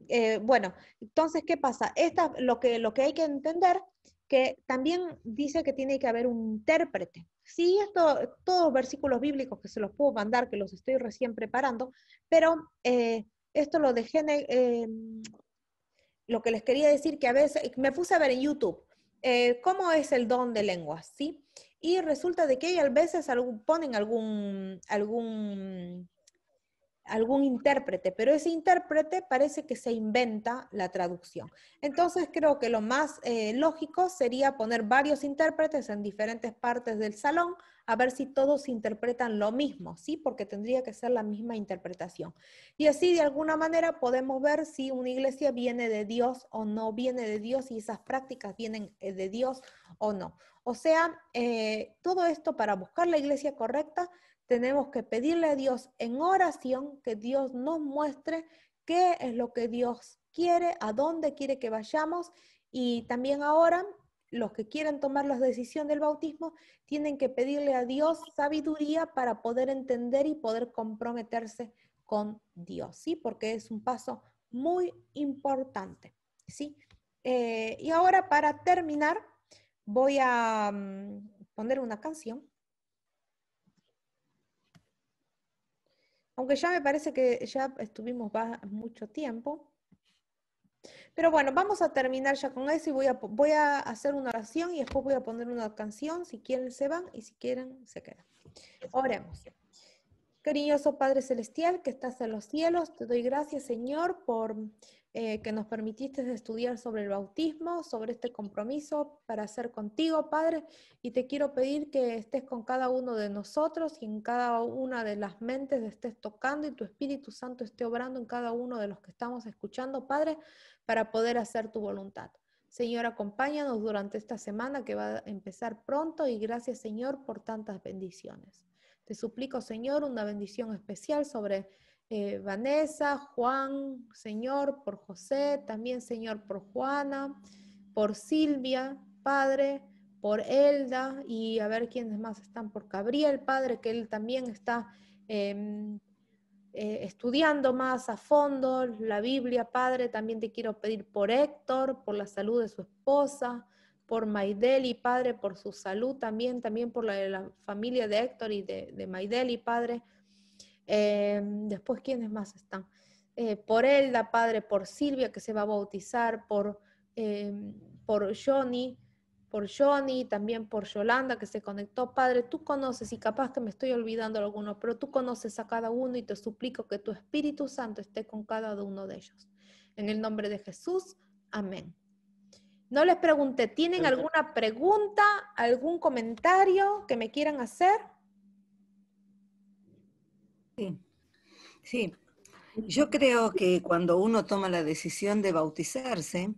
eh, bueno, entonces, ¿qué pasa? Esta, lo, que, lo que hay que entender, que también dice que tiene que haber un intérprete. Sí, esto, todos los versículos bíblicos que se los puedo mandar, que los estoy recién preparando, pero eh, esto lo dejé em, lo que les quería decir, que a veces, me puse a ver en YouTube, eh, ¿cómo es el don de lenguas? ¿Sí? sí y resulta de que a veces algún, ponen algún, algún, algún intérprete, pero ese intérprete parece que se inventa la traducción. Entonces creo que lo más eh, lógico sería poner varios intérpretes en diferentes partes del salón a ver si todos interpretan lo mismo, ¿sí? Porque tendría que ser la misma interpretación. Y así de alguna manera podemos ver si una iglesia viene de Dios o no viene de Dios, y esas prácticas vienen eh, de Dios o no. O sea, eh, todo esto para buscar la iglesia correcta, tenemos que pedirle a Dios en oración que Dios nos muestre qué es lo que Dios quiere, a dónde quiere que vayamos y también ahora los que quieran tomar la decisión del bautismo tienen que pedirle a Dios sabiduría para poder entender y poder comprometerse con Dios, ¿sí? Porque es un paso muy importante, ¿sí? Eh, y ahora para terminar voy a mm, poner una canción. Aunque ya me parece que ya estuvimos mucho tiempo. Pero bueno, vamos a terminar ya con eso y voy a, voy a hacer una oración y después voy a poner una canción. Si quieren se van y si quieren se quedan. Oremos. Cariñoso Padre Celestial que estás en los cielos, te doy gracias Señor por eh, que nos permitiste estudiar sobre el bautismo, sobre este compromiso para ser contigo, Padre, y te quiero pedir que estés con cada uno de nosotros y en cada una de las mentes estés tocando y tu Espíritu Santo esté obrando en cada uno de los que estamos escuchando, Padre, para poder hacer tu voluntad. Señor, acompáñanos durante esta semana que va a empezar pronto y gracias, Señor, por tantas bendiciones. Te suplico, Señor, una bendición especial sobre eh, Vanessa, Juan, Señor, por José, también Señor, por Juana, por Silvia, Padre, por Elda y a ver quiénes más están, por Gabriel, Padre, que él también está em, eh, estudiando más a fondo la Biblia, Padre, también te quiero pedir por Héctor, por la salud de su esposa, por Maideli, Padre, por su salud también, también por la, la familia de Héctor y de, de Maideli, Padre Em, después, ¿quiénes más están? Eh, por Elda, padre, por Silvia, que se va a bautizar, por, em, por Johnny, por Johnny, también por Yolanda, que se conectó. Padre, tú conoces, y capaz que me estoy olvidando algunos, pero tú conoces a cada uno y te suplico que tu Espíritu Santo esté con cada uno de ellos. En el nombre de Jesús, amén. No les pregunté, ¿tienen alguna pregunta, algún comentario que me quieran hacer? Sí, sí. Yo creo que cuando uno toma la decisión de bautizarse,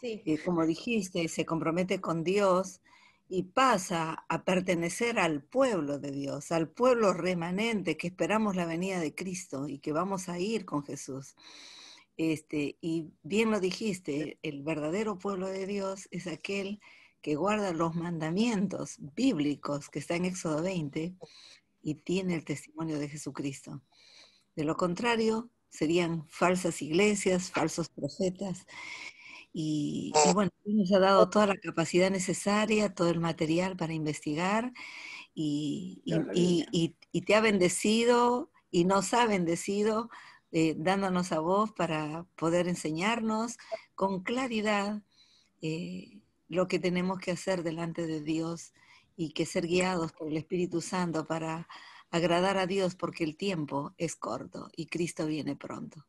eh, como dijiste, se compromete con Dios y pasa a pertenecer al pueblo de Dios, al pueblo remanente que esperamos la venida de Cristo y que vamos a ir con Jesús. Este, y bien lo dijiste, el verdadero pueblo de Dios es aquel que guarda los mandamientos bíblicos que está en Éxodo 20 y tiene el testimonio de Jesucristo. De lo contrario, serían falsas iglesias, falsos profetas. Y, y bueno, nos ha dado toda la capacidad necesaria, todo el material para investigar y, te ha bendecido y nos ha bendecido eh, dándonos a vos para poder enseñarnos con claridad eh, lo que tenemos que hacer delante de Dios y que ser guiados por el Espíritu Santo para agradar a Dios porque el tiempo es corto y Cristo viene pronto.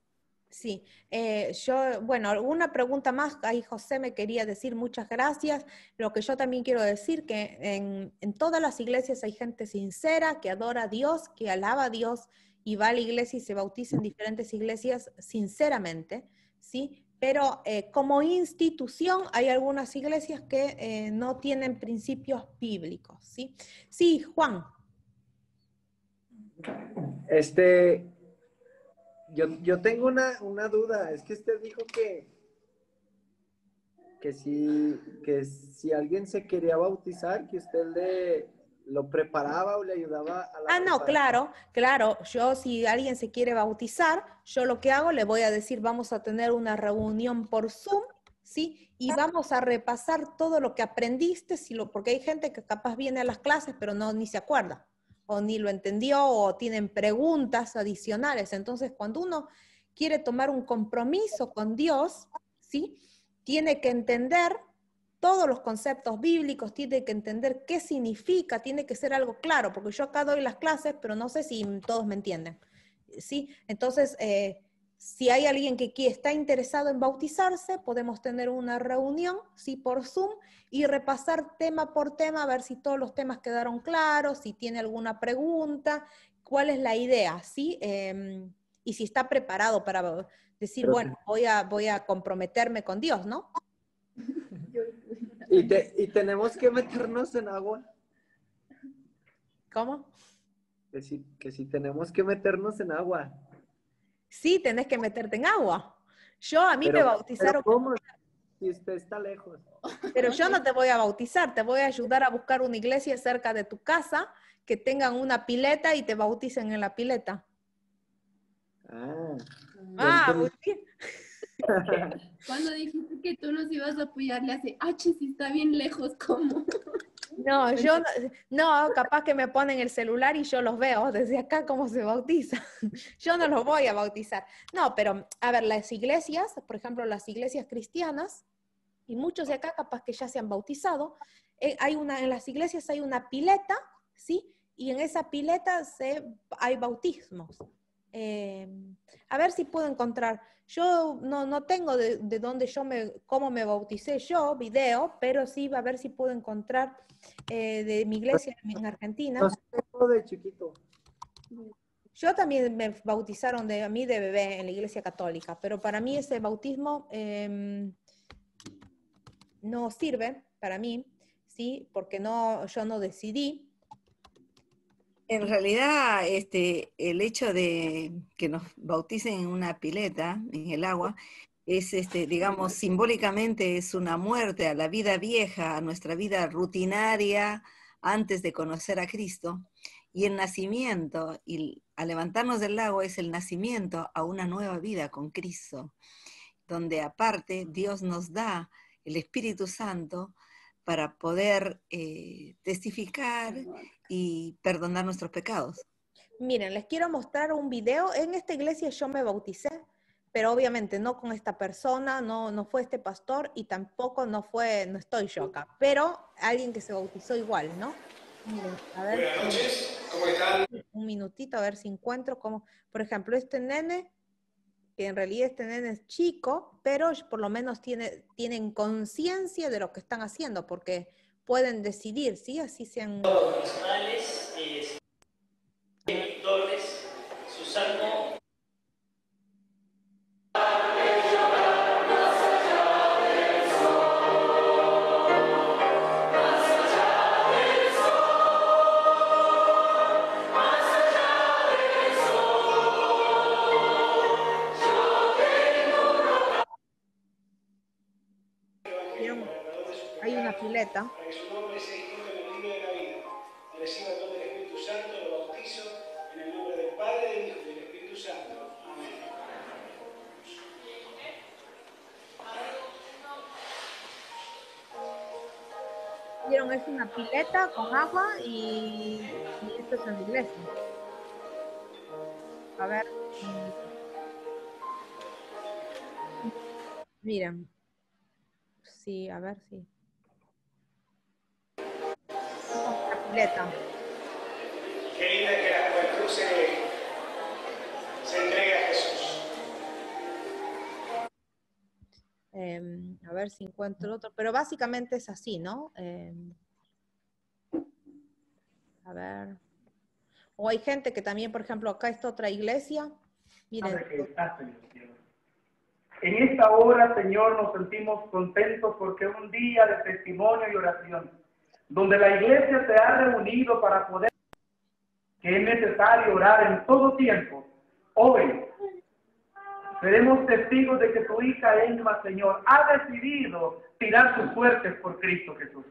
Sí, eh, yo, bueno, alguna pregunta más, ahí José me quería decir muchas gracias. Lo que yo también quiero decir, que en, en todas las iglesias hay gente sincera, que adora a Dios, que alaba a Dios y va a la iglesia y se bautiza en diferentes iglesias sinceramente, ¿sí? Pero eh, como institución hay algunas iglesias que eh, no tienen principios bíblicos, ¿sí? Sí, Juan. Este, yo, tengo una, duda. Es que usted dijo que, que, si, que si alguien se quería bautizar, que usted le, lo preparaba o le ayudaba Ah, no, claro, claro. Yo si alguien se quiere bautizar, yo lo que hago, le voy a decir, vamos a tener una reunión por Zoom, ¿sí? Y vamos a repasar todo lo que aprendiste, si lo, porque hay gente que capaz viene a las clases, pero no ni se acuerda, o ni lo entendió, o tienen preguntas adicionales. Entonces, cuando uno quiere tomar un compromiso con Dios, ¿sí? Tiene que entender todos los conceptos bíblicos, tiene que entender qué significa, tiene que ser algo claro, porque yo acá doy las clases, pero no sé si todos me entienden. ¿sí? Entonces, eh, si hay alguien que está interesado en bautizarse, podemos tener una reunión, sí, por Zoom y repasar tema por tema, a ver si todos los temas quedaron claros, si tiene alguna pregunta, cuál es la idea, sí, em, y si está preparado para decir, bueno, voy a, voy a comprometerme con Dios, ¿no? ¿Y, tenemos que meternos en agua. ¿Cómo? Que si, tenemos que meternos en agua. Sí, tenés que meterte en agua. Yo a mí me bautizaron. ¿cómo? Si usted está lejos. Pero yo no te voy a bautizar, te voy a ayudar a buscar una iglesia cerca de tu casa que tengan una pileta y te bauticen en la pileta. Ah. ah muy bien. Cuando dijiste que tú nos ibas a apoyar, le hace, ah, si está bien lejos, ¿cómo? No, yo no, capaz que me ponen el celular y yo los veo desde acá cómo se bautiza? Yo no los voy a bautizar. No, pero a ver, las iglesias, por ejemplo, las iglesias cristianas, y muchos de acá capaz que ya se han bautizado, eh, hay una, en las iglesias hay una pileta, ¿sí? Y en esa pileta se, hay bautismos. Em, a ver si puedo encontrar. Yo no, tengo de, de, dónde yo me, cómo me bauticé yo, video, pero sí a ver si puedo encontrar eh, de mi iglesia en Argentina. de chiquito. Yo también me bautizaron de, a mí de bebé en la iglesia católica, pero para mí ese bautismo em, no sirve para mí, ¿sí? Porque no, yo no decidí, en realidad, este, el hecho de que nos bauticen en una pileta, en el agua, es, este, digamos, simbólicamente es una muerte a la vida vieja, a nuestra vida rutinaria antes de conocer a Cristo. Y el nacimiento, y al levantarnos del lago, es el nacimiento a una nueva vida con Cristo, donde aparte Dios nos da el Espíritu Santo para poder eh, testificar y perdonar nuestros pecados. Miren, les quiero mostrar un video. En esta iglesia yo me bauticé, pero obviamente no con esta persona, no, no fue este pastor y tampoco no fue, no estoy yo acá, pero alguien que se bautizó igual, ¿no? a ver. Buenas eh, noches, ¿cómo están? Un minutito a ver si encuentro cómo, por ejemplo, este nene que en realidad este nene es chico, pero por lo menos tiene, tienen conciencia de lo que están haciendo, porque pueden decidir, ¿sí? Así sean... pileta con agua y, esto es en la iglesia. A ver. Miren. Sí, a ver, sí. La pileta. Qué linda que la juventud se, se entregue a Jesús. Eh, a ver si encuentro otro, pero básicamente es así, ¿no? Eh, a ver. O hay gente que también, por ejemplo, acá está otra iglesia. Miren. Ah, en esta hora, Señor, nos sentimos contentos porque es un día de testimonio y oración, donde la iglesia se ha reunido para poder que es necesario orar en todo tiempo. Hoy seremos testigos de que tu hija Emma, Señor, ha decidido tirar sus fuertes por Cristo Jesús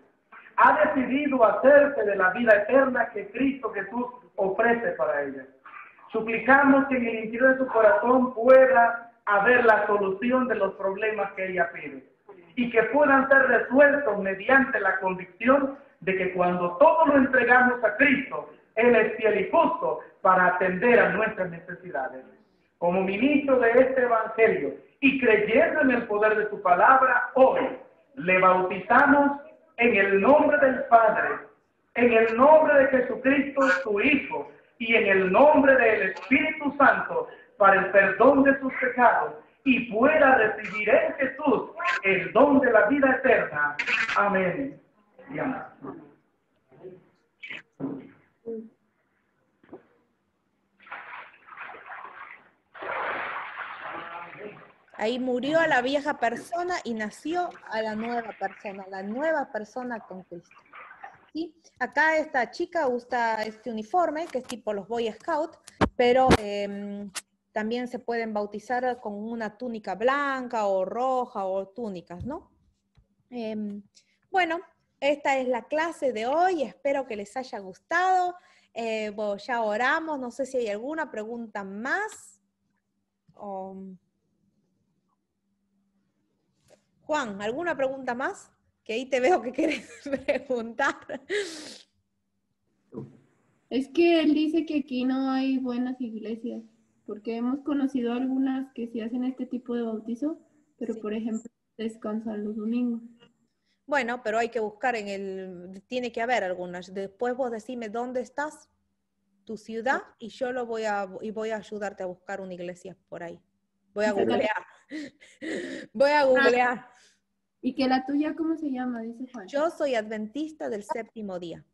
ha decidido hacerse de la vida eterna que Cristo Jesús ofrece para ella. Suplicamos que en el interior de su corazón pueda haber la solución de los problemas que ella pide y que puedan ser resueltos mediante la convicción de que cuando todo lo entregamos a Cristo, Él es fiel y justo para atender a nuestras necesidades. Como ministro de este Evangelio y creyendo en el poder de su palabra, hoy le bautizamos en el nombre del Padre, en el nombre de Jesucristo, su Hijo, y en el nombre del Espíritu Santo, para el perdón de sus pecados, y pueda recibir en Jesús el don de la vida eterna. Amén. Y amén. Ahí murió a la vieja persona y nació a la nueva persona, la nueva persona con Cristo. ¿Sí? Acá esta chica usa este uniforme, que es tipo los Boy Scouts, pero em, también se pueden bautizar con una túnica blanca o roja o túnicas, ¿no? Em, bueno, esta es la clase de hoy, espero que les haya gustado. Eh, ya oramos, no sé si hay alguna pregunta más. Juan, ¿alguna pregunta más? Que ahí te veo que quieres preguntar. Es que él dice que aquí no hay buenas iglesias, porque hemos conocido algunas que sí hacen este tipo de bautizo, pero por ejemplo descansan los domingos. Bueno, pero hay que buscar en el, tiene que haber algunas. Después vos decime dónde estás, tu ciudad, y yo lo voy a, y voy a ayudarte a buscar una iglesia por ahí. Voy a googlear. Voy a ah, googlear. ¿Y que la tuya cómo se llama? Dice Juan. Yo soy adventista del séptimo día.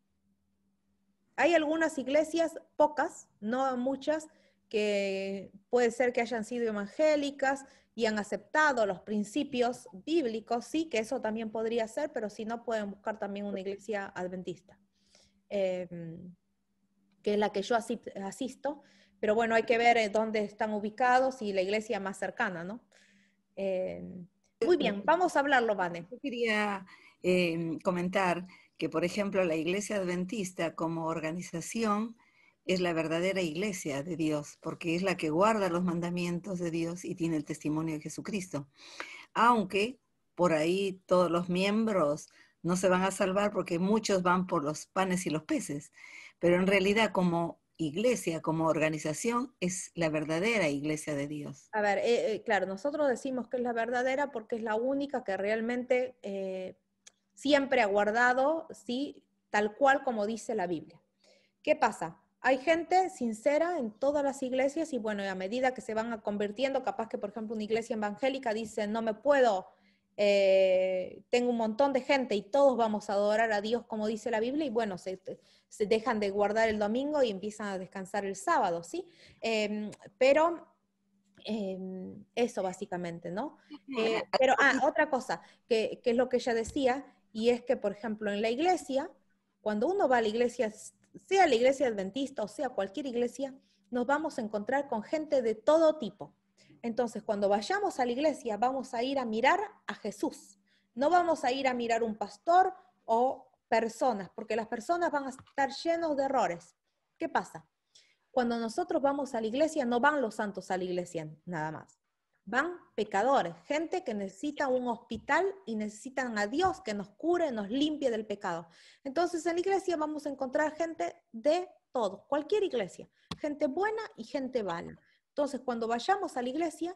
Hay algunas iglesias, pocas, no muchas, que puede ser que hayan sido evangélicas y han aceptado los principios bíblicos, sí, que eso también podría ser, pero si no, pueden buscar también una iglesia adventista, em, que es la que yo asisto, pero bueno, hay que ver eh, dónde están ubicados y la iglesia más cercana, ¿no? Eh, muy bien, vamos a hablarlo, Vane. Yo quería em, comentar que, por ejemplo, la Iglesia Adventista como organización es la verdadera iglesia de Dios, porque es la que guarda los mandamientos de Dios y tiene el testimonio de Jesucristo. Aunque por ahí todos los miembros no se van a salvar porque muchos van por los panes y los peces, pero en realidad como iglesia como organización es la verdadera iglesia de Dios. A ver, eh, eh, claro, nosotros decimos que es la verdadera porque es la única que realmente eh, siempre ha guardado, sí, tal cual como dice la Biblia. ¿Qué pasa? Hay gente sincera en todas las iglesias y bueno, a medida que se van convirtiendo, capaz que por ejemplo una iglesia evangélica dice, no me puedo eh, tengo un montón de gente y todos vamos a adorar a Dios como dice la Biblia y bueno, se, dejan de guardar el domingo y empiezan a descansar el sábado, ¿sí? Em, pero em, eso básicamente, ¿no? Eh, pero, ah, otra cosa, que, que es lo que ella decía, y es que, por ejemplo, en la iglesia, cuando uno va a la iglesia, sea la iglesia adventista o sea cualquier iglesia, nos vamos a encontrar con gente de todo tipo entonces, cuando vayamos a la iglesia, vamos a ir a mirar a Jesús. No vamos a ir a mirar un pastor o personas, porque las personas van a estar llenos de errores. ¿Qué pasa? Cuando nosotros vamos a la iglesia, no van los santos a la iglesia nada más. Van pecadores, gente que necesita un hospital y necesitan a Dios que nos cure, nos limpie del pecado. Entonces en la iglesia vamos a encontrar gente de todo, cualquier iglesia, gente buena y gente mala. Entonces, cuando vayamos a la iglesia,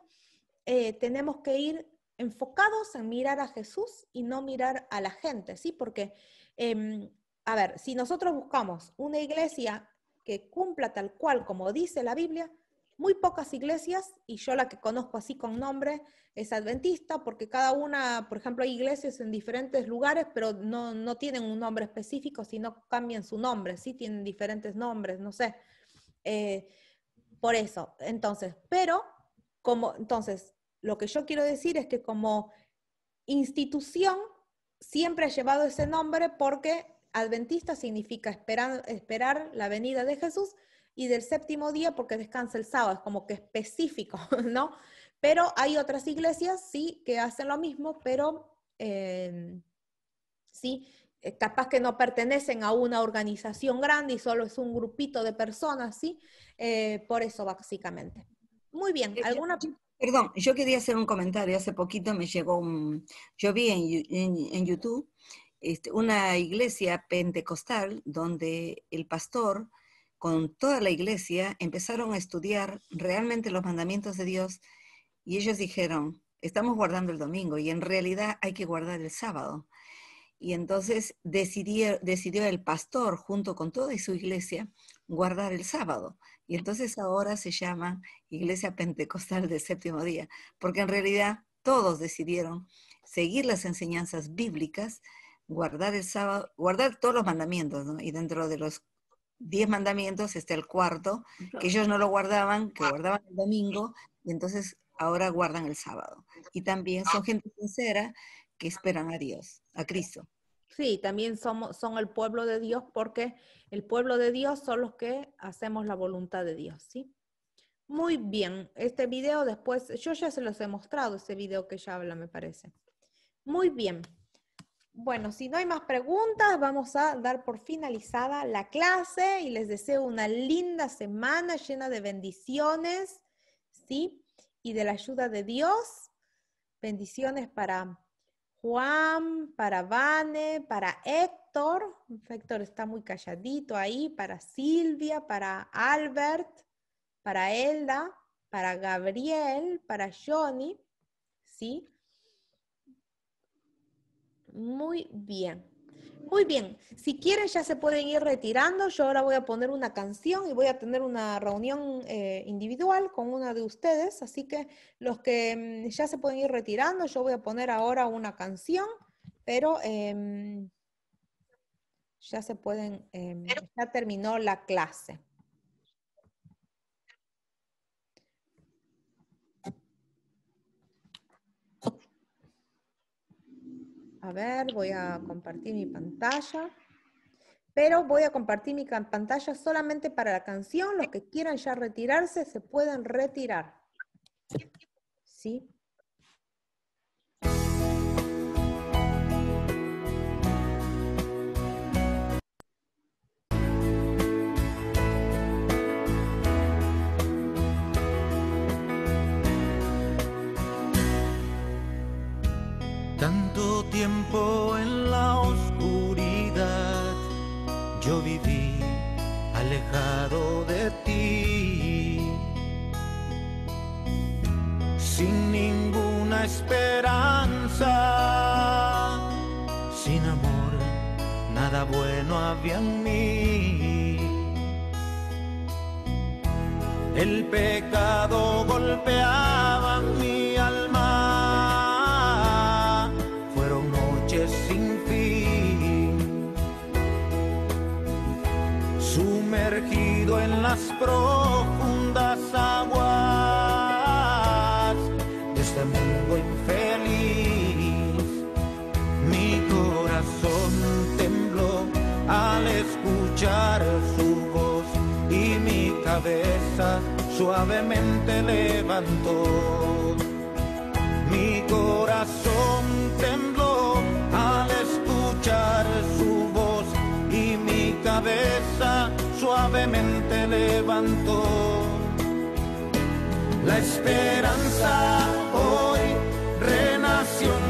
eh, tenemos que ir enfocados en mirar a Jesús y no mirar a la gente, ¿sí? Porque, em, a ver, si nosotros buscamos una iglesia que cumpla tal cual como dice la Biblia, muy pocas iglesias, y yo la que conozco así con nombre es adventista, porque cada una, por ejemplo, hay iglesias en diferentes lugares, pero no, tienen un nombre específico, sino cambian su nombre, sí tienen diferentes nombres, no sé. Eh, por eso, entonces, pero como, entonces, lo que yo quiero decir es que como institución siempre ha llevado ese nombre porque adventista significa esperar, esperar la venida de Jesús y del séptimo día porque descansa el sábado, es como que específico, ¿no? Pero hay otras iglesias, sí, que hacen lo mismo, pero eh, sí, eh, capaz que no pertenecen a una organización grande y solo es un grupito de personas, ¿sí? Eh, por eso básicamente. Muy bien, ¿alguna... Perdón, yo quería hacer un comentario. Hace poquito me llegó un... Yo vi en, YouTube este, una iglesia pentecostal donde el pastor con toda la iglesia empezaron a estudiar realmente los mandamientos de Dios y ellos dijeron, estamos guardando el domingo y en realidad hay que guardar el sábado. Y entonces decidió, el pastor, junto con toda su iglesia, guardar el sábado. Y entonces ahora se llama Iglesia Pentecostal del Séptimo Día, porque en realidad todos decidieron seguir las enseñanzas bíblicas, guardar el sábado, guardar todos los mandamientos, Y dentro de los diez mandamientos está el cuarto, que ellos no lo guardaban, que ah. guardaban el domingo, y entonces ahora guardan el sábado. Y también son ah. gente sincera que esperan a Dios, a Cristo. Sí, también somos, son el pueblo de Dios porque el pueblo de Dios son los que hacemos la voluntad de Dios, ¿sí? Muy bien, este video después, yo ya se los he mostrado, ese video que ya habla, me parece. Muy bien. Bueno, si no hay más preguntas, vamos a dar por finalizada la clase y les deseo una linda semana llena de bendiciones, ¿sí? Y de la ayuda de Dios. Bendiciones para Juan, para Vane, para Héctor. Héctor está muy calladito ahí. Para Silvia, para Albert, para Elda, para Gabriel, para Johnny. ¿Sí? Muy bien. Muy bien, si quieren ya se pueden ir retirando. Yo ahora voy a poner una canción y voy a tener una reunión eh, individual con una de ustedes. Así que los que mm, ya se pueden ir retirando, yo voy a poner ahora una canción, pero em, ya se pueden, em, ya terminó la clase. A ver, voy a compartir mi pantalla. Pero voy a compartir mi pantalla solamente para la canción. Los que quieran ya retirarse, se pueden retirar. ¿Sí? Tanto tiempo en la oscuridad yo viví alejado de ti. Sin ninguna esperanza, sin amor, nada bueno había en mí. El pecado golpeaba a mí profundas aguas de este mundo infeliz. Mi corazón tembló al escuchar su voz y mi cabeza suavemente levantó. Mi corazón tembló al escuchar su voz y mi cabeza suavemente levantó. La esperanza hoy renació.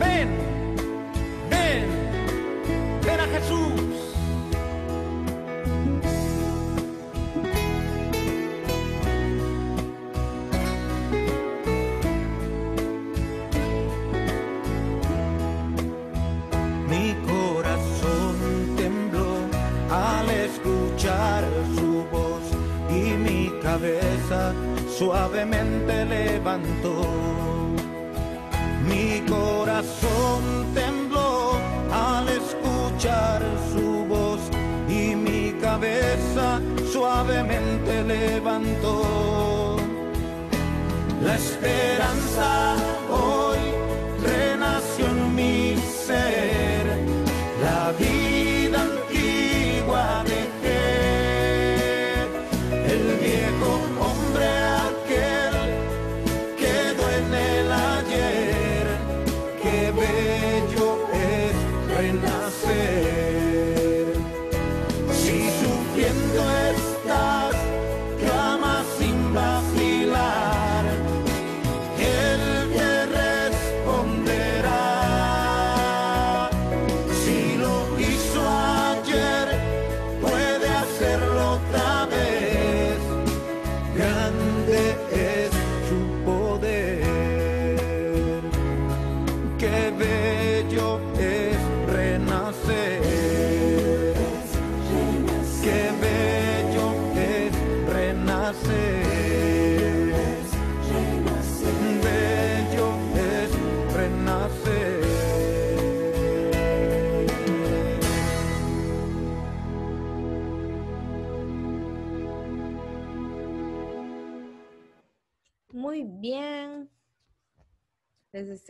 Ven, ven, ven a Jesús. Mi corazón tembló al escuchar su voz y mi cabeza suavemente levantó tembló al escuchar su voz y mi cabeza suavemente levantó. La esperanza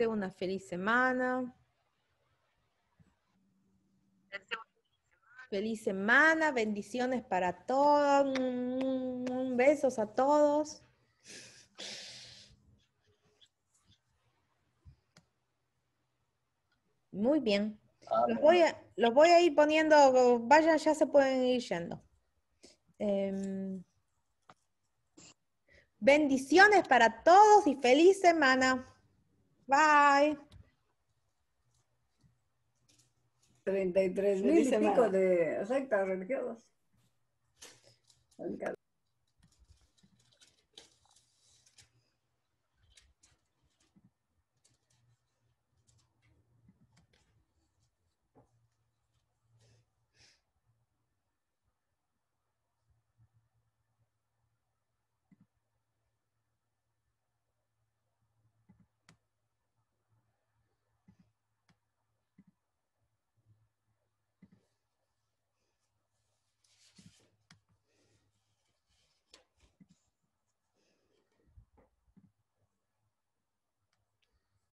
una feliz semana. Feliz semana, bendiciones para todos. Besos a todos. Muy bien. Los voy, a, los voy a ir poniendo, vayan, ya se pueden ir yendo. Em, bendiciones para todos y feliz semana. Bye. 33 mil pico de sectas religiosas.